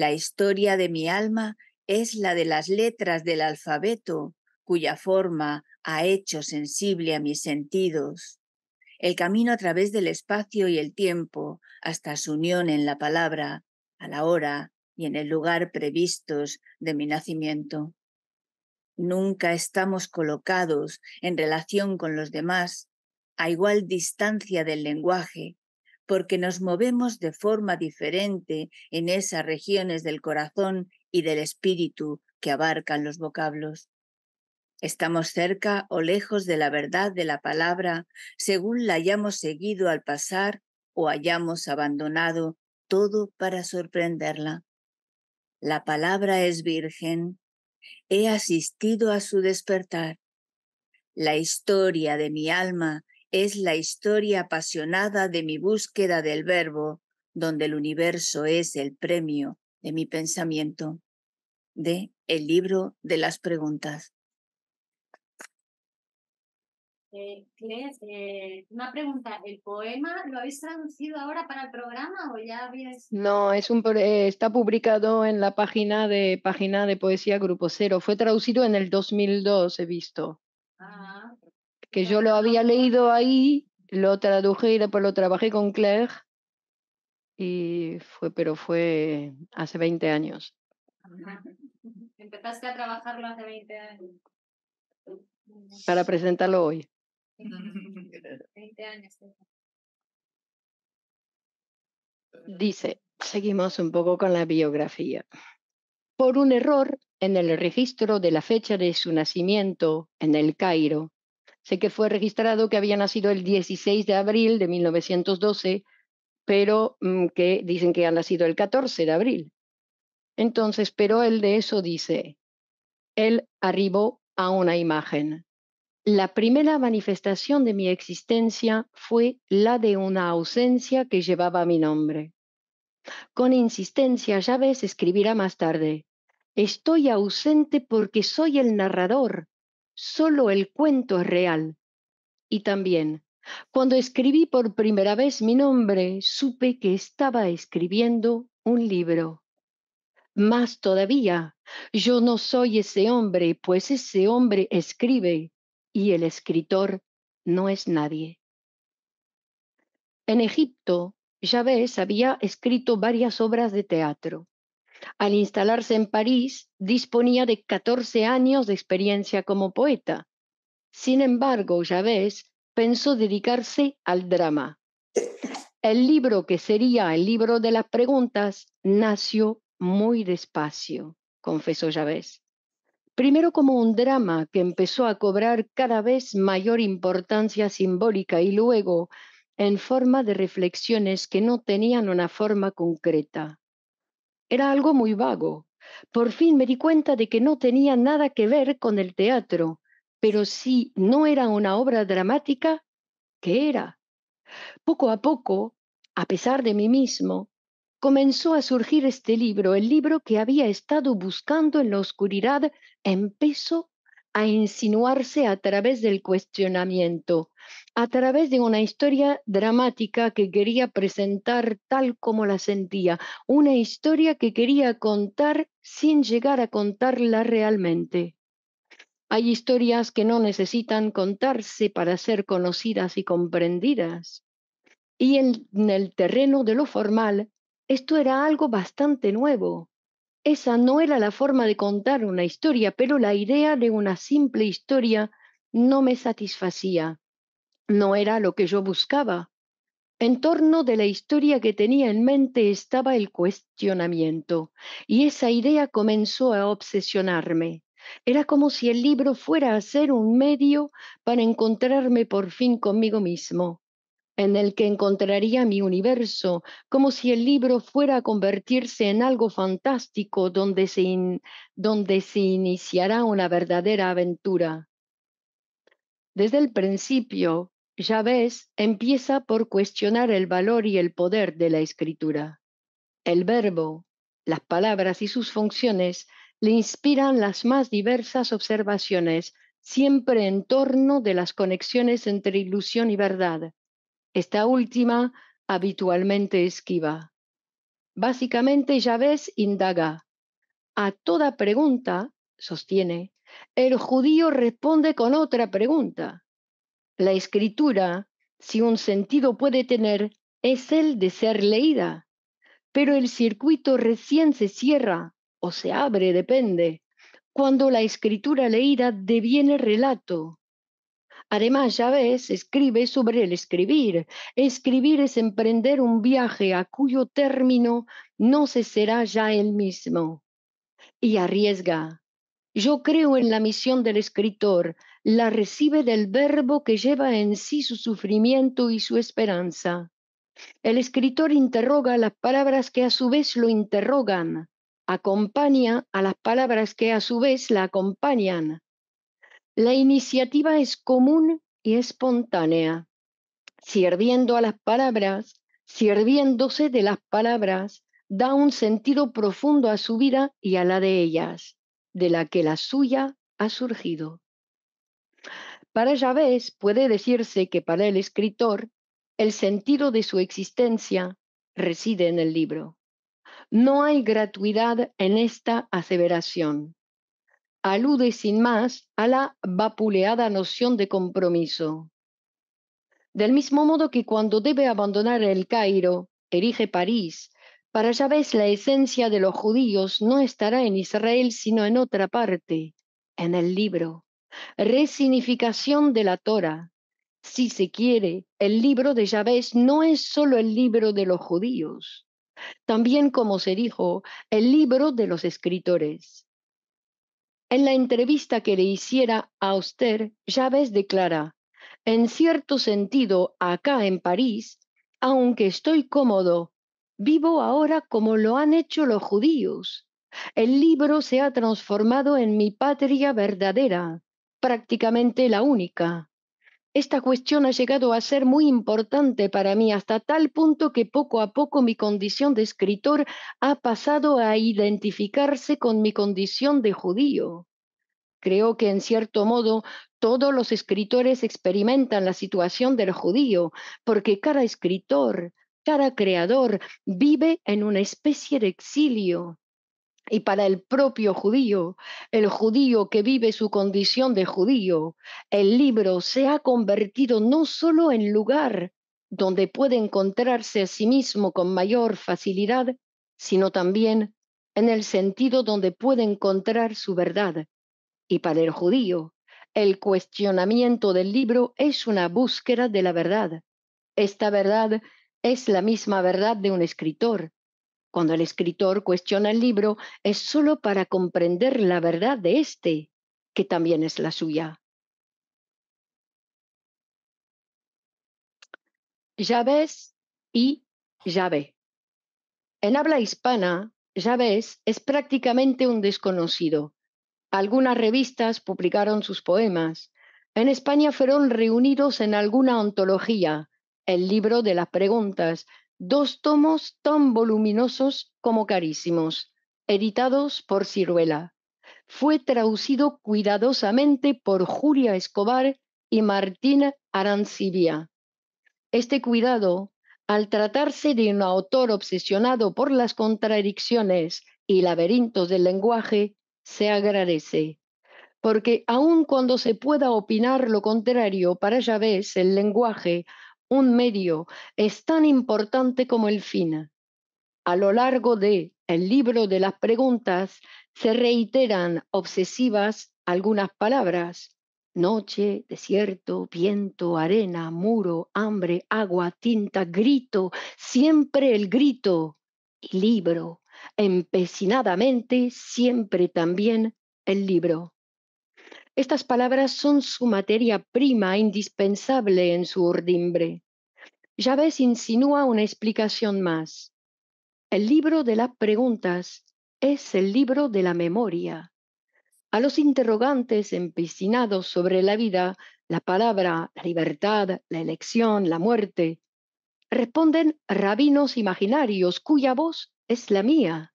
La historia de mi alma es la de las letras del alfabeto, cuya forma ha hecho sensible a mis sentidos. El camino a través del espacio y el tiempo hasta su unión en la palabra, a la hora y en el lugar previstos de mi nacimiento. Nunca estamos colocados en relación con los demás a igual distancia del lenguaje, porque nos movemos de forma diferente en esas regiones del corazón y del espíritu que abarcan los vocablos. Estamos cerca o lejos de la verdad de la palabra según la hayamos seguido al pasar o hayamos abandonado todo para sorprenderla. La palabra es virgen. He asistido a su despertar. La historia de mi alma es la historia apasionada de mi búsqueda del verbo, donde el universo es el premio de mi pensamiento. De El libro de las preguntas. Eh, eh, una pregunta, ¿el poema lo habéis traducido ahora para el programa o ya habías...? No, está publicado en la página de, página de Poesía Grupo Cero. Fue traducido en el 2002, he visto. Ah, que yo lo había leído ahí, lo traduje y después lo trabajé con Claire y fue, pero fue hace 20 años. Empezaste a trabajarlo hace 20 años. Para presentarlo hoy. 20 años. Dice, seguimos un poco con la biografía. Por un error en el registro de la fecha de su nacimiento en el Cairo, Sé que fue registrado que había nacido el 16 de abril de 1912, pero mm, que dicen que ha nacido el 14 de abril. Entonces, pero él de eso dice, él arribó a una imagen. La primera manifestación de mi existencia fue la de una ausencia que llevaba mi nombre. Con insistencia, ya ves, escribirá más tarde, Estoy ausente porque soy el narrador solo el cuento es real. Y también, cuando escribí por primera vez mi nombre, supe que estaba escribiendo un libro. Más todavía, yo no soy ese hombre, pues ese hombre escribe y el escritor no es nadie. En Egipto, Javés había escrito varias obras de teatro. Al instalarse en París, disponía de 14 años de experiencia como poeta. Sin embargo, Javés pensó dedicarse al drama. El libro que sería el libro de las preguntas nació muy despacio, confesó Javés. Primero como un drama que empezó a cobrar cada vez mayor importancia simbólica y luego en forma de reflexiones que no tenían una forma concreta. Era algo muy vago. Por fin me di cuenta de que no tenía nada que ver con el teatro, pero si no era una obra dramática, ¿qué era? Poco a poco, a pesar de mí mismo, comenzó a surgir este libro, el libro que había estado buscando en la oscuridad, empezó a insinuarse a través del cuestionamiento, a través de una historia dramática que quería presentar tal como la sentía, una historia que quería contar sin llegar a contarla realmente. Hay historias que no necesitan contarse para ser conocidas y comprendidas. Y en, el terreno de lo formal, esto era algo bastante nuevo. Esa no era la forma de contar una historia, pero la idea de una simple historia no me satisfacía. No era lo que yo buscaba. En torno de la historia que tenía en mente estaba el cuestionamiento, y esa idea comenzó a obsesionarme. Era como si el libro fuera a ser un medio para encontrarme por fin conmigo mismo en el que encontraría mi universo, como si el libro fuera a convertirse en algo fantástico donde se, donde se iniciará una verdadera aventura. Desde el principio, Javés empieza por cuestionar el valor y el poder de la escritura. El verbo, las palabras y sus funciones le inspiran las más diversas observaciones, siempre en torno de las conexiones entre ilusión y verdad esta última habitualmente esquiva. Básicamente, ves, indaga. A toda pregunta, sostiene, el judío responde con otra pregunta. La escritura, si un sentido puede tener, es el de ser leída, pero el circuito recién se cierra o se abre, depende, cuando la escritura leída deviene relato, Además, ves escribe sobre el escribir. Escribir es emprender un viaje a cuyo término no se será ya el mismo. Y arriesga. Yo creo en la misión del escritor. La recibe del verbo que lleva en sí su sufrimiento y su esperanza. El escritor interroga las palabras que a su vez lo interrogan acompaña a las palabras que a su vez la acompañan. La iniciativa es común y espontánea, sirviendo a las palabras, sirviéndose de las palabras, da un sentido profundo a su vida y a la de ellas, de la que la suya ha surgido. Para vez puede decirse que para el escritor el sentido de su existencia reside en el libro. No hay gratuidad en esta aseveración alude sin más a la vapuleada noción de compromiso. Del mismo modo que cuando debe abandonar el Cairo, erige París, para Yahvé la esencia de los judíos no estará en Israel sino en otra parte, en el libro. Resignificación de la Torah. Si se quiere, el libro de Yahvé no es solo el libro de los judíos, también como se dijo, el libro de los escritores. En la entrevista que le hiciera a Auster, Chávez declara, en cierto sentido, acá en París, aunque estoy cómodo, vivo ahora como lo han hecho los judíos. El libro se ha transformado en mi patria verdadera, prácticamente la única. Esta cuestión ha llegado a ser muy importante para mí hasta tal punto que poco a poco mi condición de escritor ha pasado a identificarse con mi condición de judío. Creo que en cierto modo todos los escritores experimentan la situación del judío, porque cada escritor, cada creador vive en una especie de exilio, y para el propio judío, el judío que vive su condición de judío, el libro se ha convertido no solo en lugar donde puede encontrarse a sí mismo con mayor facilidad, sino también en el sentido donde puede encontrar su verdad. Y para el judío, el cuestionamiento del libro es una búsqueda de la verdad. Esta verdad es la misma verdad de un escritor, cuando el escritor cuestiona el libro, es solo para comprender la verdad de éste, que también es la suya. Yabés y llave En habla hispana, llaves es prácticamente un desconocido. Algunas revistas publicaron sus poemas. En España fueron reunidos en alguna ontología, el libro de las preguntas, dos tomos tan voluminosos como carísimos, editados por Ciruela. Fue traducido cuidadosamente por Julia Escobar y Martín Arancibia. Este cuidado, al tratarse de un autor obsesionado por las contradicciones y laberintos del lenguaje, se agradece. Porque aun cuando se pueda opinar lo contrario, para ves el lenguaje un medio es tan importante como el fin. A lo largo de el libro de las preguntas se reiteran obsesivas algunas palabras. Noche, desierto, viento, arena, muro, hambre, agua, tinta, grito, siempre el grito libro, empecinadamente siempre también el libro. Estas palabras son su materia prima indispensable en su urdimbre. ves, insinúa una explicación más. El libro de las preguntas es el libro de la memoria. A los interrogantes empecinados sobre la vida, la palabra, la libertad, la elección, la muerte, responden rabinos imaginarios cuya voz es la mía.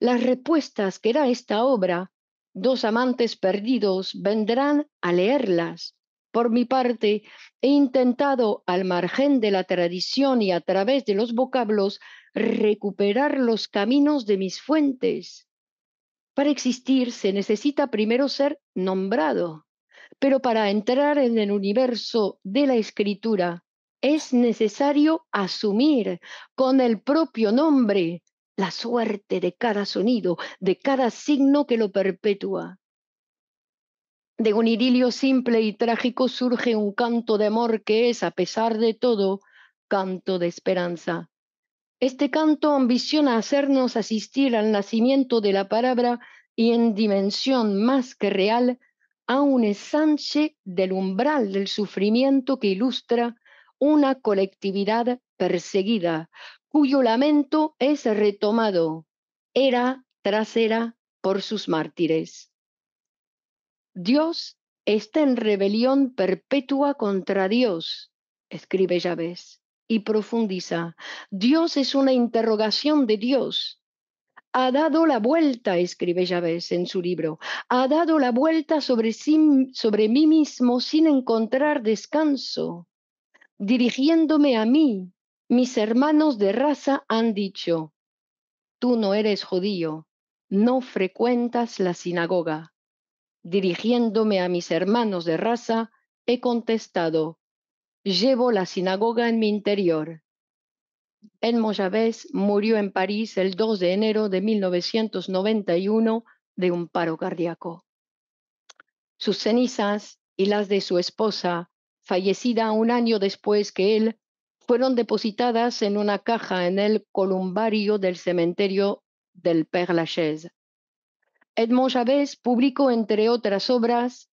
Las respuestas que da esta obra dos amantes perdidos vendrán a leerlas. Por mi parte, he intentado, al margen de la tradición y a través de los vocablos, recuperar los caminos de mis fuentes. Para existir se necesita primero ser nombrado, pero para entrar en el universo de la escritura es necesario asumir con el propio nombre la suerte de cada sonido, de cada signo que lo perpetúa. De un idilio simple y trágico surge un canto de amor que es, a pesar de todo, canto de esperanza. Este canto ambiciona hacernos asistir al nacimiento de la palabra y en dimensión más que real a un ensanche del umbral del sufrimiento que ilustra una colectividad perseguida, cuyo lamento es retomado era tras era por sus mártires. Dios está en rebelión perpetua contra Dios, escribe Yahvé, y profundiza. Dios es una interrogación de Dios. Ha dado la vuelta, escribe Yahvé en su libro, ha dado la vuelta sobre, sí, sobre mí mismo sin encontrar descanso, dirigiéndome a mí, mis hermanos de raza han dicho, tú no eres judío, no frecuentas la sinagoga. Dirigiéndome a mis hermanos de raza, he contestado, llevo la sinagoga en mi interior. Elmo Javés murió en París el 2 de enero de 1991 de un paro cardíaco. Sus cenizas y las de su esposa, fallecida un año después que él, fueron depositadas en una caja en el columbario del cementerio del Père Lachaise. Edmond Chavez publicó, entre otras obras,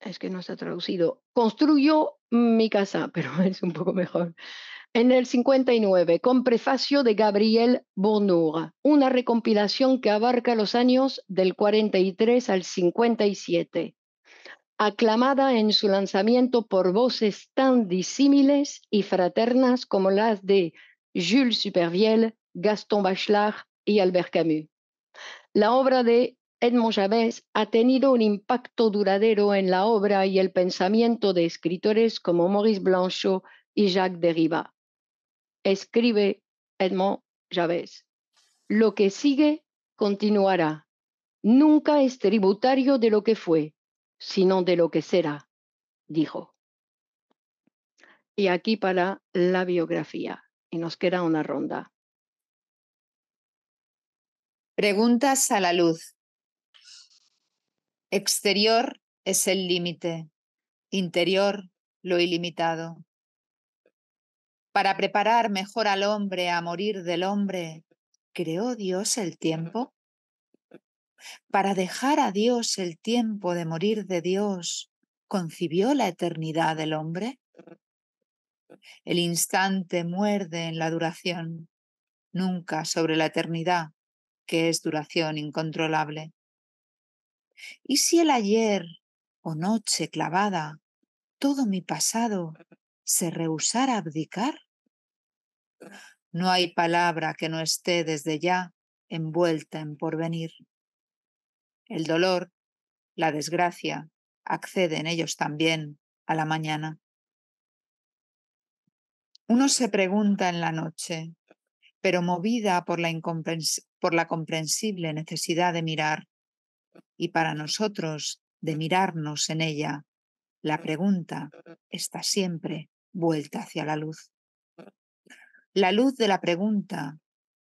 es que no está traducido, construyó mi casa, pero es un poco mejor, en el 59, con prefacio de Gabriel Bournour, una recompilación que abarca los años del 43 al 57 aclamada en su lanzamiento por voces tan disímiles y fraternas como las de Jules Superviel, Gaston Bachelard y Albert Camus. La obra de Edmond Javés ha tenido un impacto duradero en la obra y el pensamiento de escritores como Maurice Blanchot y Jacques Derrida. Escribe Edmond Javés. Lo que sigue continuará. Nunca es tributario de lo que fue sino de lo que será, dijo. Y aquí para la biografía. Y nos queda una ronda. Preguntas a la luz. Exterior es el límite, interior lo ilimitado. Para preparar mejor al hombre a morir del hombre, ¿creó Dios el tiempo? para dejar a Dios el tiempo de morir de Dios, concibió la eternidad del hombre? El instante muerde en la duración, nunca sobre la eternidad, que es duración incontrolable. ¿Y si el ayer o noche clavada, todo mi pasado, se rehusara a abdicar? No hay palabra que no esté desde ya envuelta en porvenir el dolor, la desgracia, acceden ellos también a la mañana. Uno se pregunta en la noche, pero movida por la, por la comprensible necesidad de mirar, y para nosotros de mirarnos en ella, la pregunta está siempre vuelta hacia la luz. La luz de la pregunta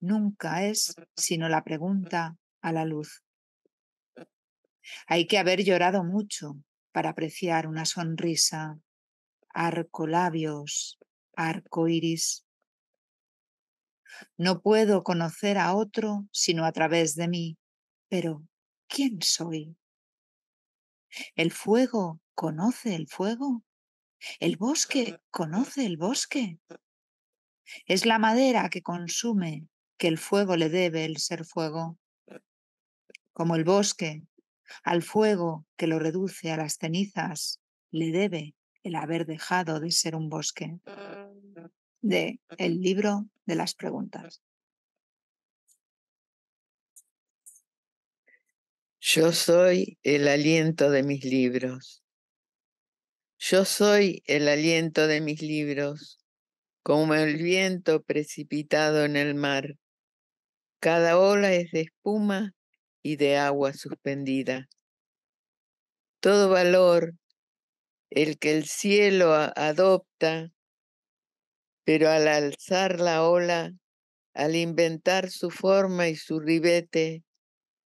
nunca es sino la pregunta a la luz. Hay que haber llorado mucho para apreciar una sonrisa, arco labios, arco iris. No puedo conocer a otro sino a través de mí, pero ¿quién soy? El fuego conoce el fuego. El bosque conoce el bosque. Es la madera que consume que el fuego le debe el ser fuego. Como el bosque al fuego que lo reduce a las cenizas le debe el haber dejado de ser un bosque. Mm. De El mm. libro de las preguntas. Yo soy el aliento de mis libros. Yo soy el aliento de mis libros, como el viento precipitado en el mar. Cada ola es de espuma y de agua suspendida. Todo valor, el que el cielo adopta, pero al alzar la ola, al inventar su forma y su ribete,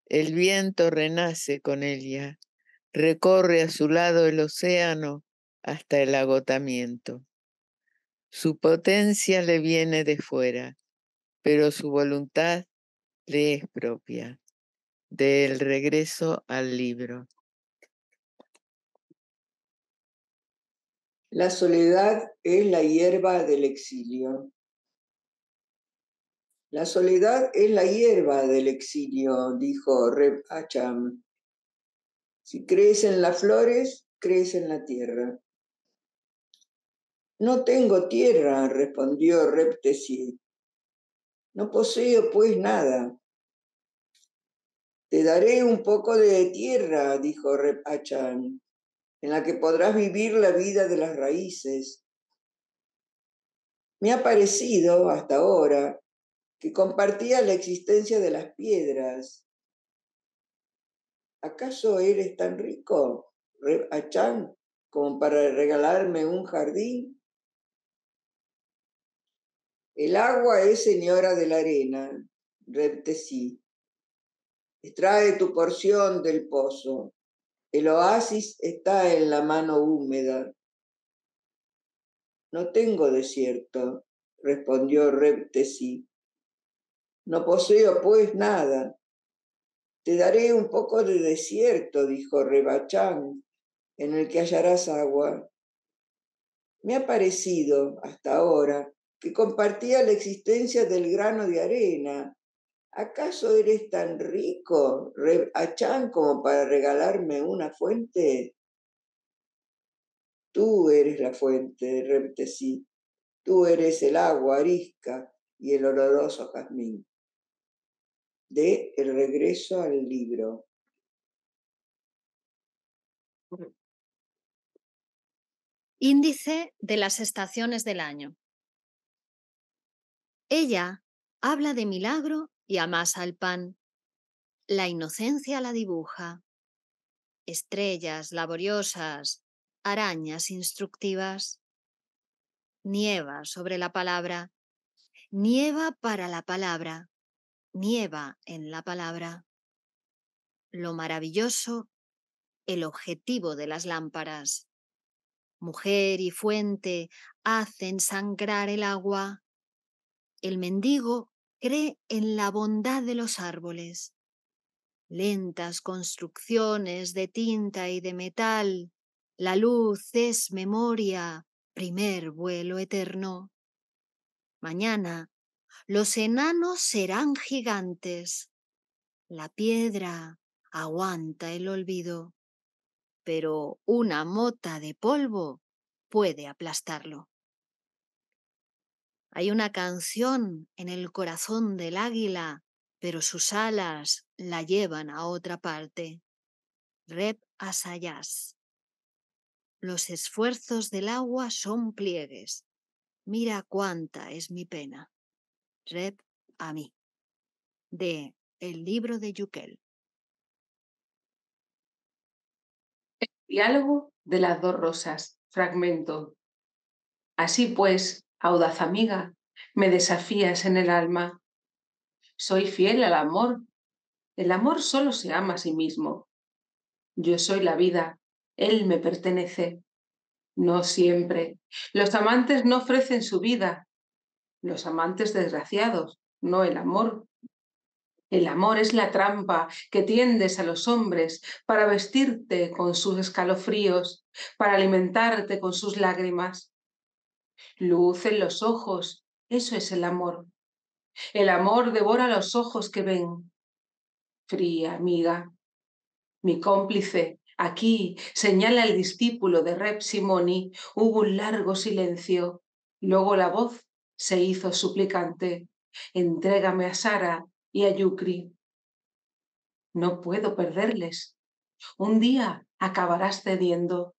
el viento renace con ella, recorre a su lado el océano hasta el agotamiento. Su potencia le viene de fuera, pero su voluntad le es propia del regreso al libro. La soledad es la hierba del exilio. La soledad es la hierba del exilio, dijo Reb Acham. Si crees en las flores, crees en la tierra. No tengo tierra, respondió Reptesi. No poseo pues nada. Te daré un poco de tierra, dijo Reb en la que podrás vivir la vida de las raíces. Me ha parecido hasta ahora que compartía la existencia de las piedras. ¿Acaso eres tan rico, Reb como para regalarme un jardín? El agua es señora de la arena, Reb Extrae tu porción del pozo. El oasis está en la mano húmeda. No tengo desierto, respondió Reptesí. No poseo pues nada. Te daré un poco de desierto, dijo Rebachán, en el que hallarás agua. Me ha parecido hasta ahora que compartía la existencia del grano de arena, ¿acaso eres tan rico, Achán, como para regalarme una fuente? Tú eres la fuente, Reptesí, tú eres el agua arisca y el oloroso jazmín. De El regreso al libro. Índice de las estaciones del año. Ella habla de milagro y amasa el pan. La inocencia la dibuja. Estrellas laboriosas, arañas instructivas. Nieva sobre la palabra. Nieva para la palabra. Nieva en la palabra. Lo maravilloso, el objetivo de las lámparas. Mujer y fuente hacen sangrar el agua. El mendigo cree en la bondad de los árboles. Lentas construcciones de tinta y de metal, la luz es memoria, primer vuelo eterno. Mañana los enanos serán gigantes. La piedra aguanta el olvido, pero una mota de polvo puede aplastarlo. Hay una canción en el corazón del águila, pero sus alas la llevan a otra parte. Rep Asayas. Los esfuerzos del agua son pliegues. Mira cuánta es mi pena. Rep a mí. De El libro de Yukel. El diálogo de las dos rosas. Fragmento. Así pues, Audaz amiga, me desafías en el alma. Soy fiel al amor. El amor solo se ama a sí mismo. Yo soy la vida, él me pertenece. No siempre. Los amantes no ofrecen su vida. Los amantes desgraciados, no el amor. El amor es la trampa que tiendes a los hombres para vestirte con sus escalofríos, para alimentarte con sus lágrimas luz en los ojos, eso es el amor. El amor devora los ojos que ven. Fría amiga, mi cómplice, aquí, señala el discípulo de Rep Simoni, hubo un largo silencio. Luego la voz se hizo suplicante. Entrégame a Sara y a Yukri. No puedo perderles. Un día acabarás cediendo.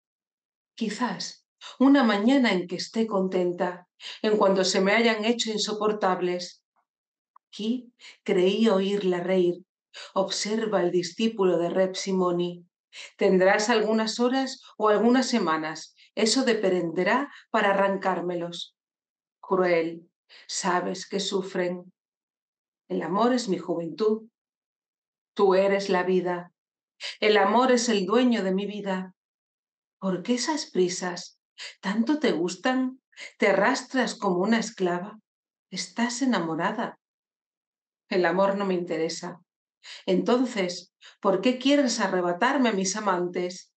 Quizás una mañana en que esté contenta, en cuando se me hayan hecho insoportables. Aquí creí oírla reír. Observa el discípulo de Rep Tendrás algunas horas o algunas semanas. Eso dependerá para arrancármelos. Cruel, sabes que sufren. El amor es mi juventud. Tú eres la vida. El amor es el dueño de mi vida. ¿Por qué esas prisas? ¿Tanto te gustan? ¿Te arrastras como una esclava? ¿Estás enamorada? El amor no me interesa. Entonces, ¿por qué quieres arrebatarme a mis amantes?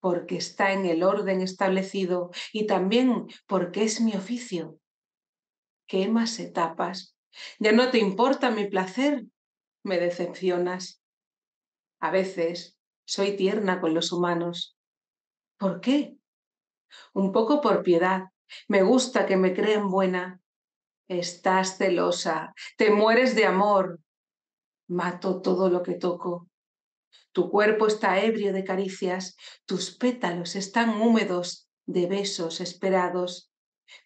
Porque está en el orden establecido y también porque es mi oficio. más etapas. Ya no te importa mi placer. Me decepcionas. A veces soy tierna con los humanos. ¿Por qué? un poco por piedad. Me gusta que me creen buena. Estás celosa, te mueres de amor. Mato todo lo que toco. Tu cuerpo está ebrio de caricias, tus pétalos están húmedos de besos esperados.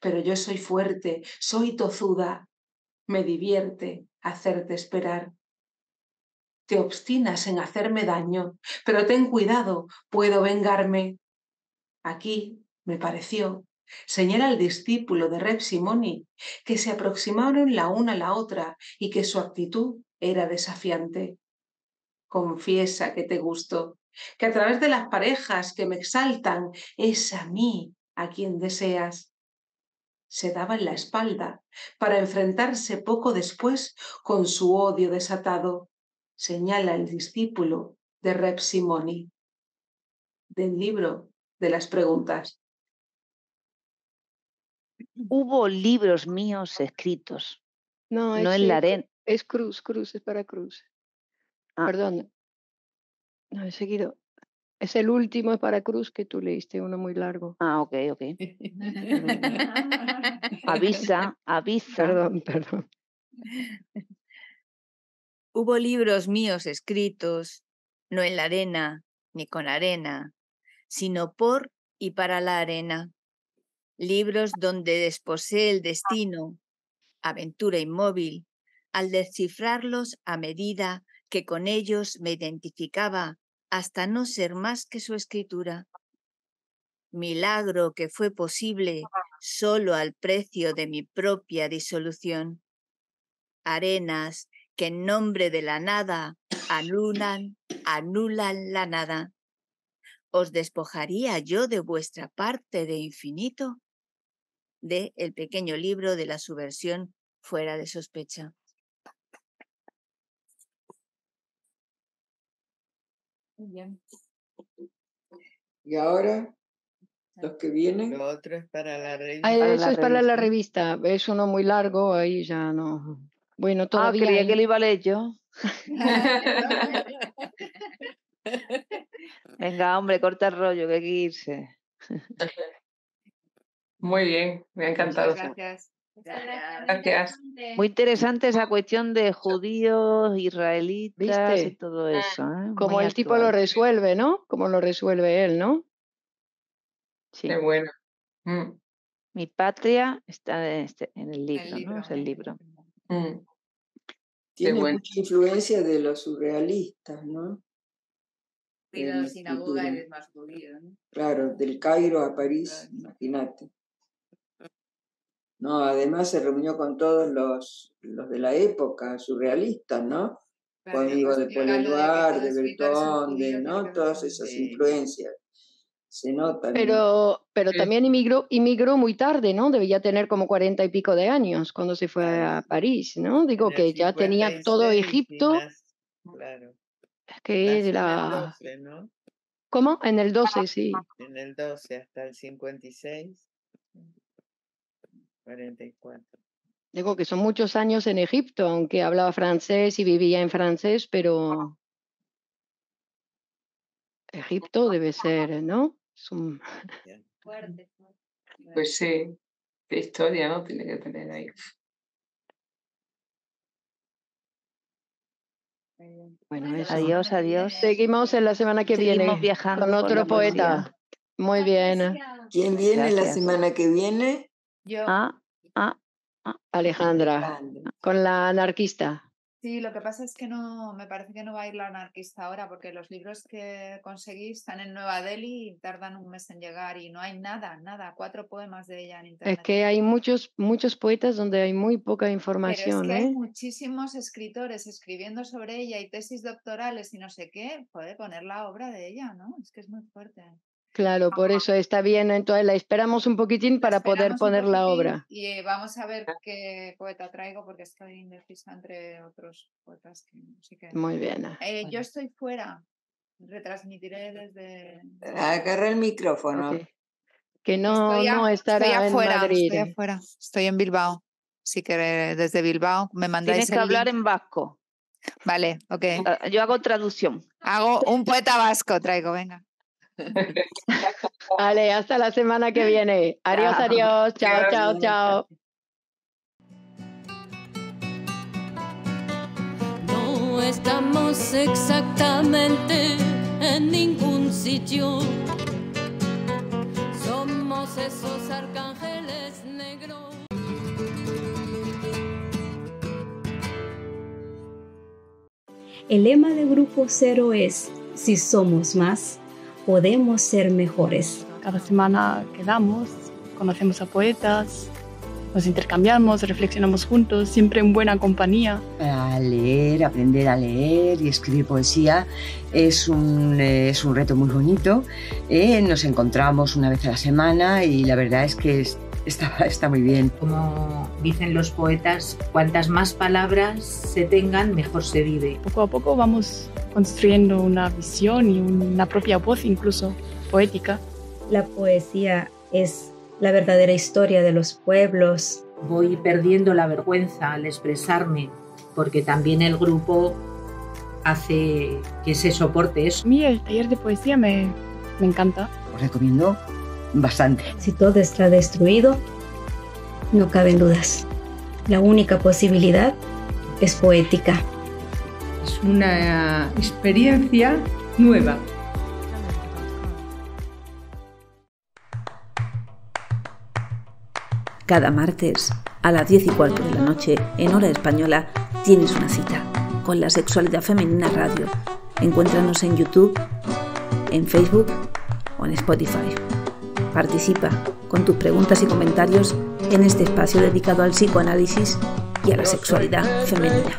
Pero yo soy fuerte, soy tozuda. Me divierte hacerte esperar. Te obstinas en hacerme daño, pero ten cuidado, puedo vengarme. Aquí me pareció, señala el discípulo de Repsimoni, que se aproximaron la una a la otra y que su actitud era desafiante. Confiesa que te gusto, que a través de las parejas que me exaltan es a mí a quien deseas. Se daban la espalda para enfrentarse poco después con su odio desatado, señala el discípulo de Repsimoni. Del libro de las preguntas hubo libros míos escritos. No, en la arena. Es Cruz, Cruz, es para Cruz. Ah. Perdón. No, he seguido. Es el último, para Cruz, que tú leíste, uno muy largo. Ah, ok, ok. avisa, avisa. Perdón, perdón. Hubo libros míos escritos, no en la arena, ni con arena, sino por y para la arena libros donde desposee el ah. destino, aventura inmóvil, al descifrarlos a medida que con ellos me identificaba hasta no ser más que su escritura. Milagro que fue posible ah. solo al precio de mi propia disolución. Arenas que en nombre de la nada anulan, anulan la nada. ¿Os despojaría yo de vuestra parte de infinito? de El pequeño libro de la subversión fuera de sospecha. Y ahora, ah. los que vienen. Lo otro es para la revista. Ah, eso es para la revista. Es uno muy largo, ahí ya no. Bueno, ah, todavía. que le iba a leer yo. Venga, hombre, corta el rollo, que hay que irse. Muy bien, me ha encantado. gracias. Muy interesante esa cuestión de judíos, israelitas y todo ah. eso. ¿eh? Como el tipo lo resuelve, ¿no? Como lo resuelve él, ¿no? Sí. Qué bueno. Mm. Mi patria está en, este, en el, libro, mm. Tiene mucha influencia de los surrealistas, ¿no? sinagoga eres más judío, ¿no? Claro, del Cairo a París, imagínate. No, además se reunió con todos los, los de la época, surrealistas, ¿no? Conmigo de Pueblo de, de Bertón, de, ¿no? Todas esas influencias. Se nota. Pero, pero también emigró, muy tarde, ¿no? Debía tener como cuarenta y pico de años cuando se fue a París, ¿no? Digo que ya tenía todo Egipto. Claro. Que la... el 12, ¿no? ¿Cómo? En el 12, sí. En el 12 hasta el 56. 44. Digo que son muchos años en Egipto, aunque hablaba francés y vivía en francés, pero Egipto debe ser, ¿no? Pues sí, qué historia, ¿no? Tiene que tener ahí. Bueno, eso. adiós, adiós. Seguimos en la semana que viene viajando con otro poeta. Muy bien. ¿Quién viene la semana que viene? Yo. Ah, ah, ah, Alejandra, con la anarquista. Sí, lo que pasa es que no, me parece que no va a ir la anarquista ahora, porque los libros que conseguí están en Nueva Delhi y tardan un mes en llegar y no hay nada, nada, cuatro poemas de ella en internet. Es que hay muchos, muchos poetas donde hay muy poca información. Pero es que hay ¿eh? muchísimos escritores escribiendo sobre ella y tesis doctorales y no sé qué, puede poner la obra de ella, ¿no? Es que es muy fuerte. Claro, por eso está bien. Entonces la esperamos un poquitín para poder poner la obra. Y eh, vamos a ver ah. qué poeta traigo porque estoy indecisa entre otros poetas que sí que... Muy bien. Ah, eh, yo estoy fuera. Retransmitiré desde. Agarra el micrófono. Que no, estoy a, no afuera, Estoy ¿eh? afuera. Estoy en Bilbao. Si queréis, desde Bilbao me mandáis. Tienes que hablar en vasco. Vale, ok. Ah, yo hago traducción. Hago un poeta vasco, traigo, venga. Vale, hasta la semana que viene. Adiós, adiós. Chao, chao, chao. No estamos exactamente en ningún sitio. Somos esos arcángeles negros. El lema de Grupo Cero es, si somos más, podemos ser mejores. Cada semana quedamos, conocemos a poetas, nos intercambiamos, reflexionamos juntos, siempre en buena compañía. A leer, aprender a leer y escribir poesía es un, eh, es un reto muy bonito. Eh, nos encontramos una vez a la semana y la verdad es que está, muy bien. Como dicen los poetas, cuantas más palabras se tengan, mejor se vive. Poco a poco vamos construyendo una visión y una propia voz incluso poética. La poesía es la verdadera historia de los pueblos. Voy perdiendo la vergüenza al expresarme, porque también el grupo hace que se soporte eso. A mí el taller de poesía me, me encanta. Os recomiendo si todo está destruido, no caben dudas. La única posibilidad es poética. Es una experiencia nueva. Cada martes, a las 10 y cuarto de la noche, en hora española, tienes una cita con la sexualidad femenina radio. Encuéntranos en YouTube, en Facebook o en Spotify. Participa con tus preguntas y comentarios en este espacio dedicado al psicoanálisis y a la sexualidad femenina.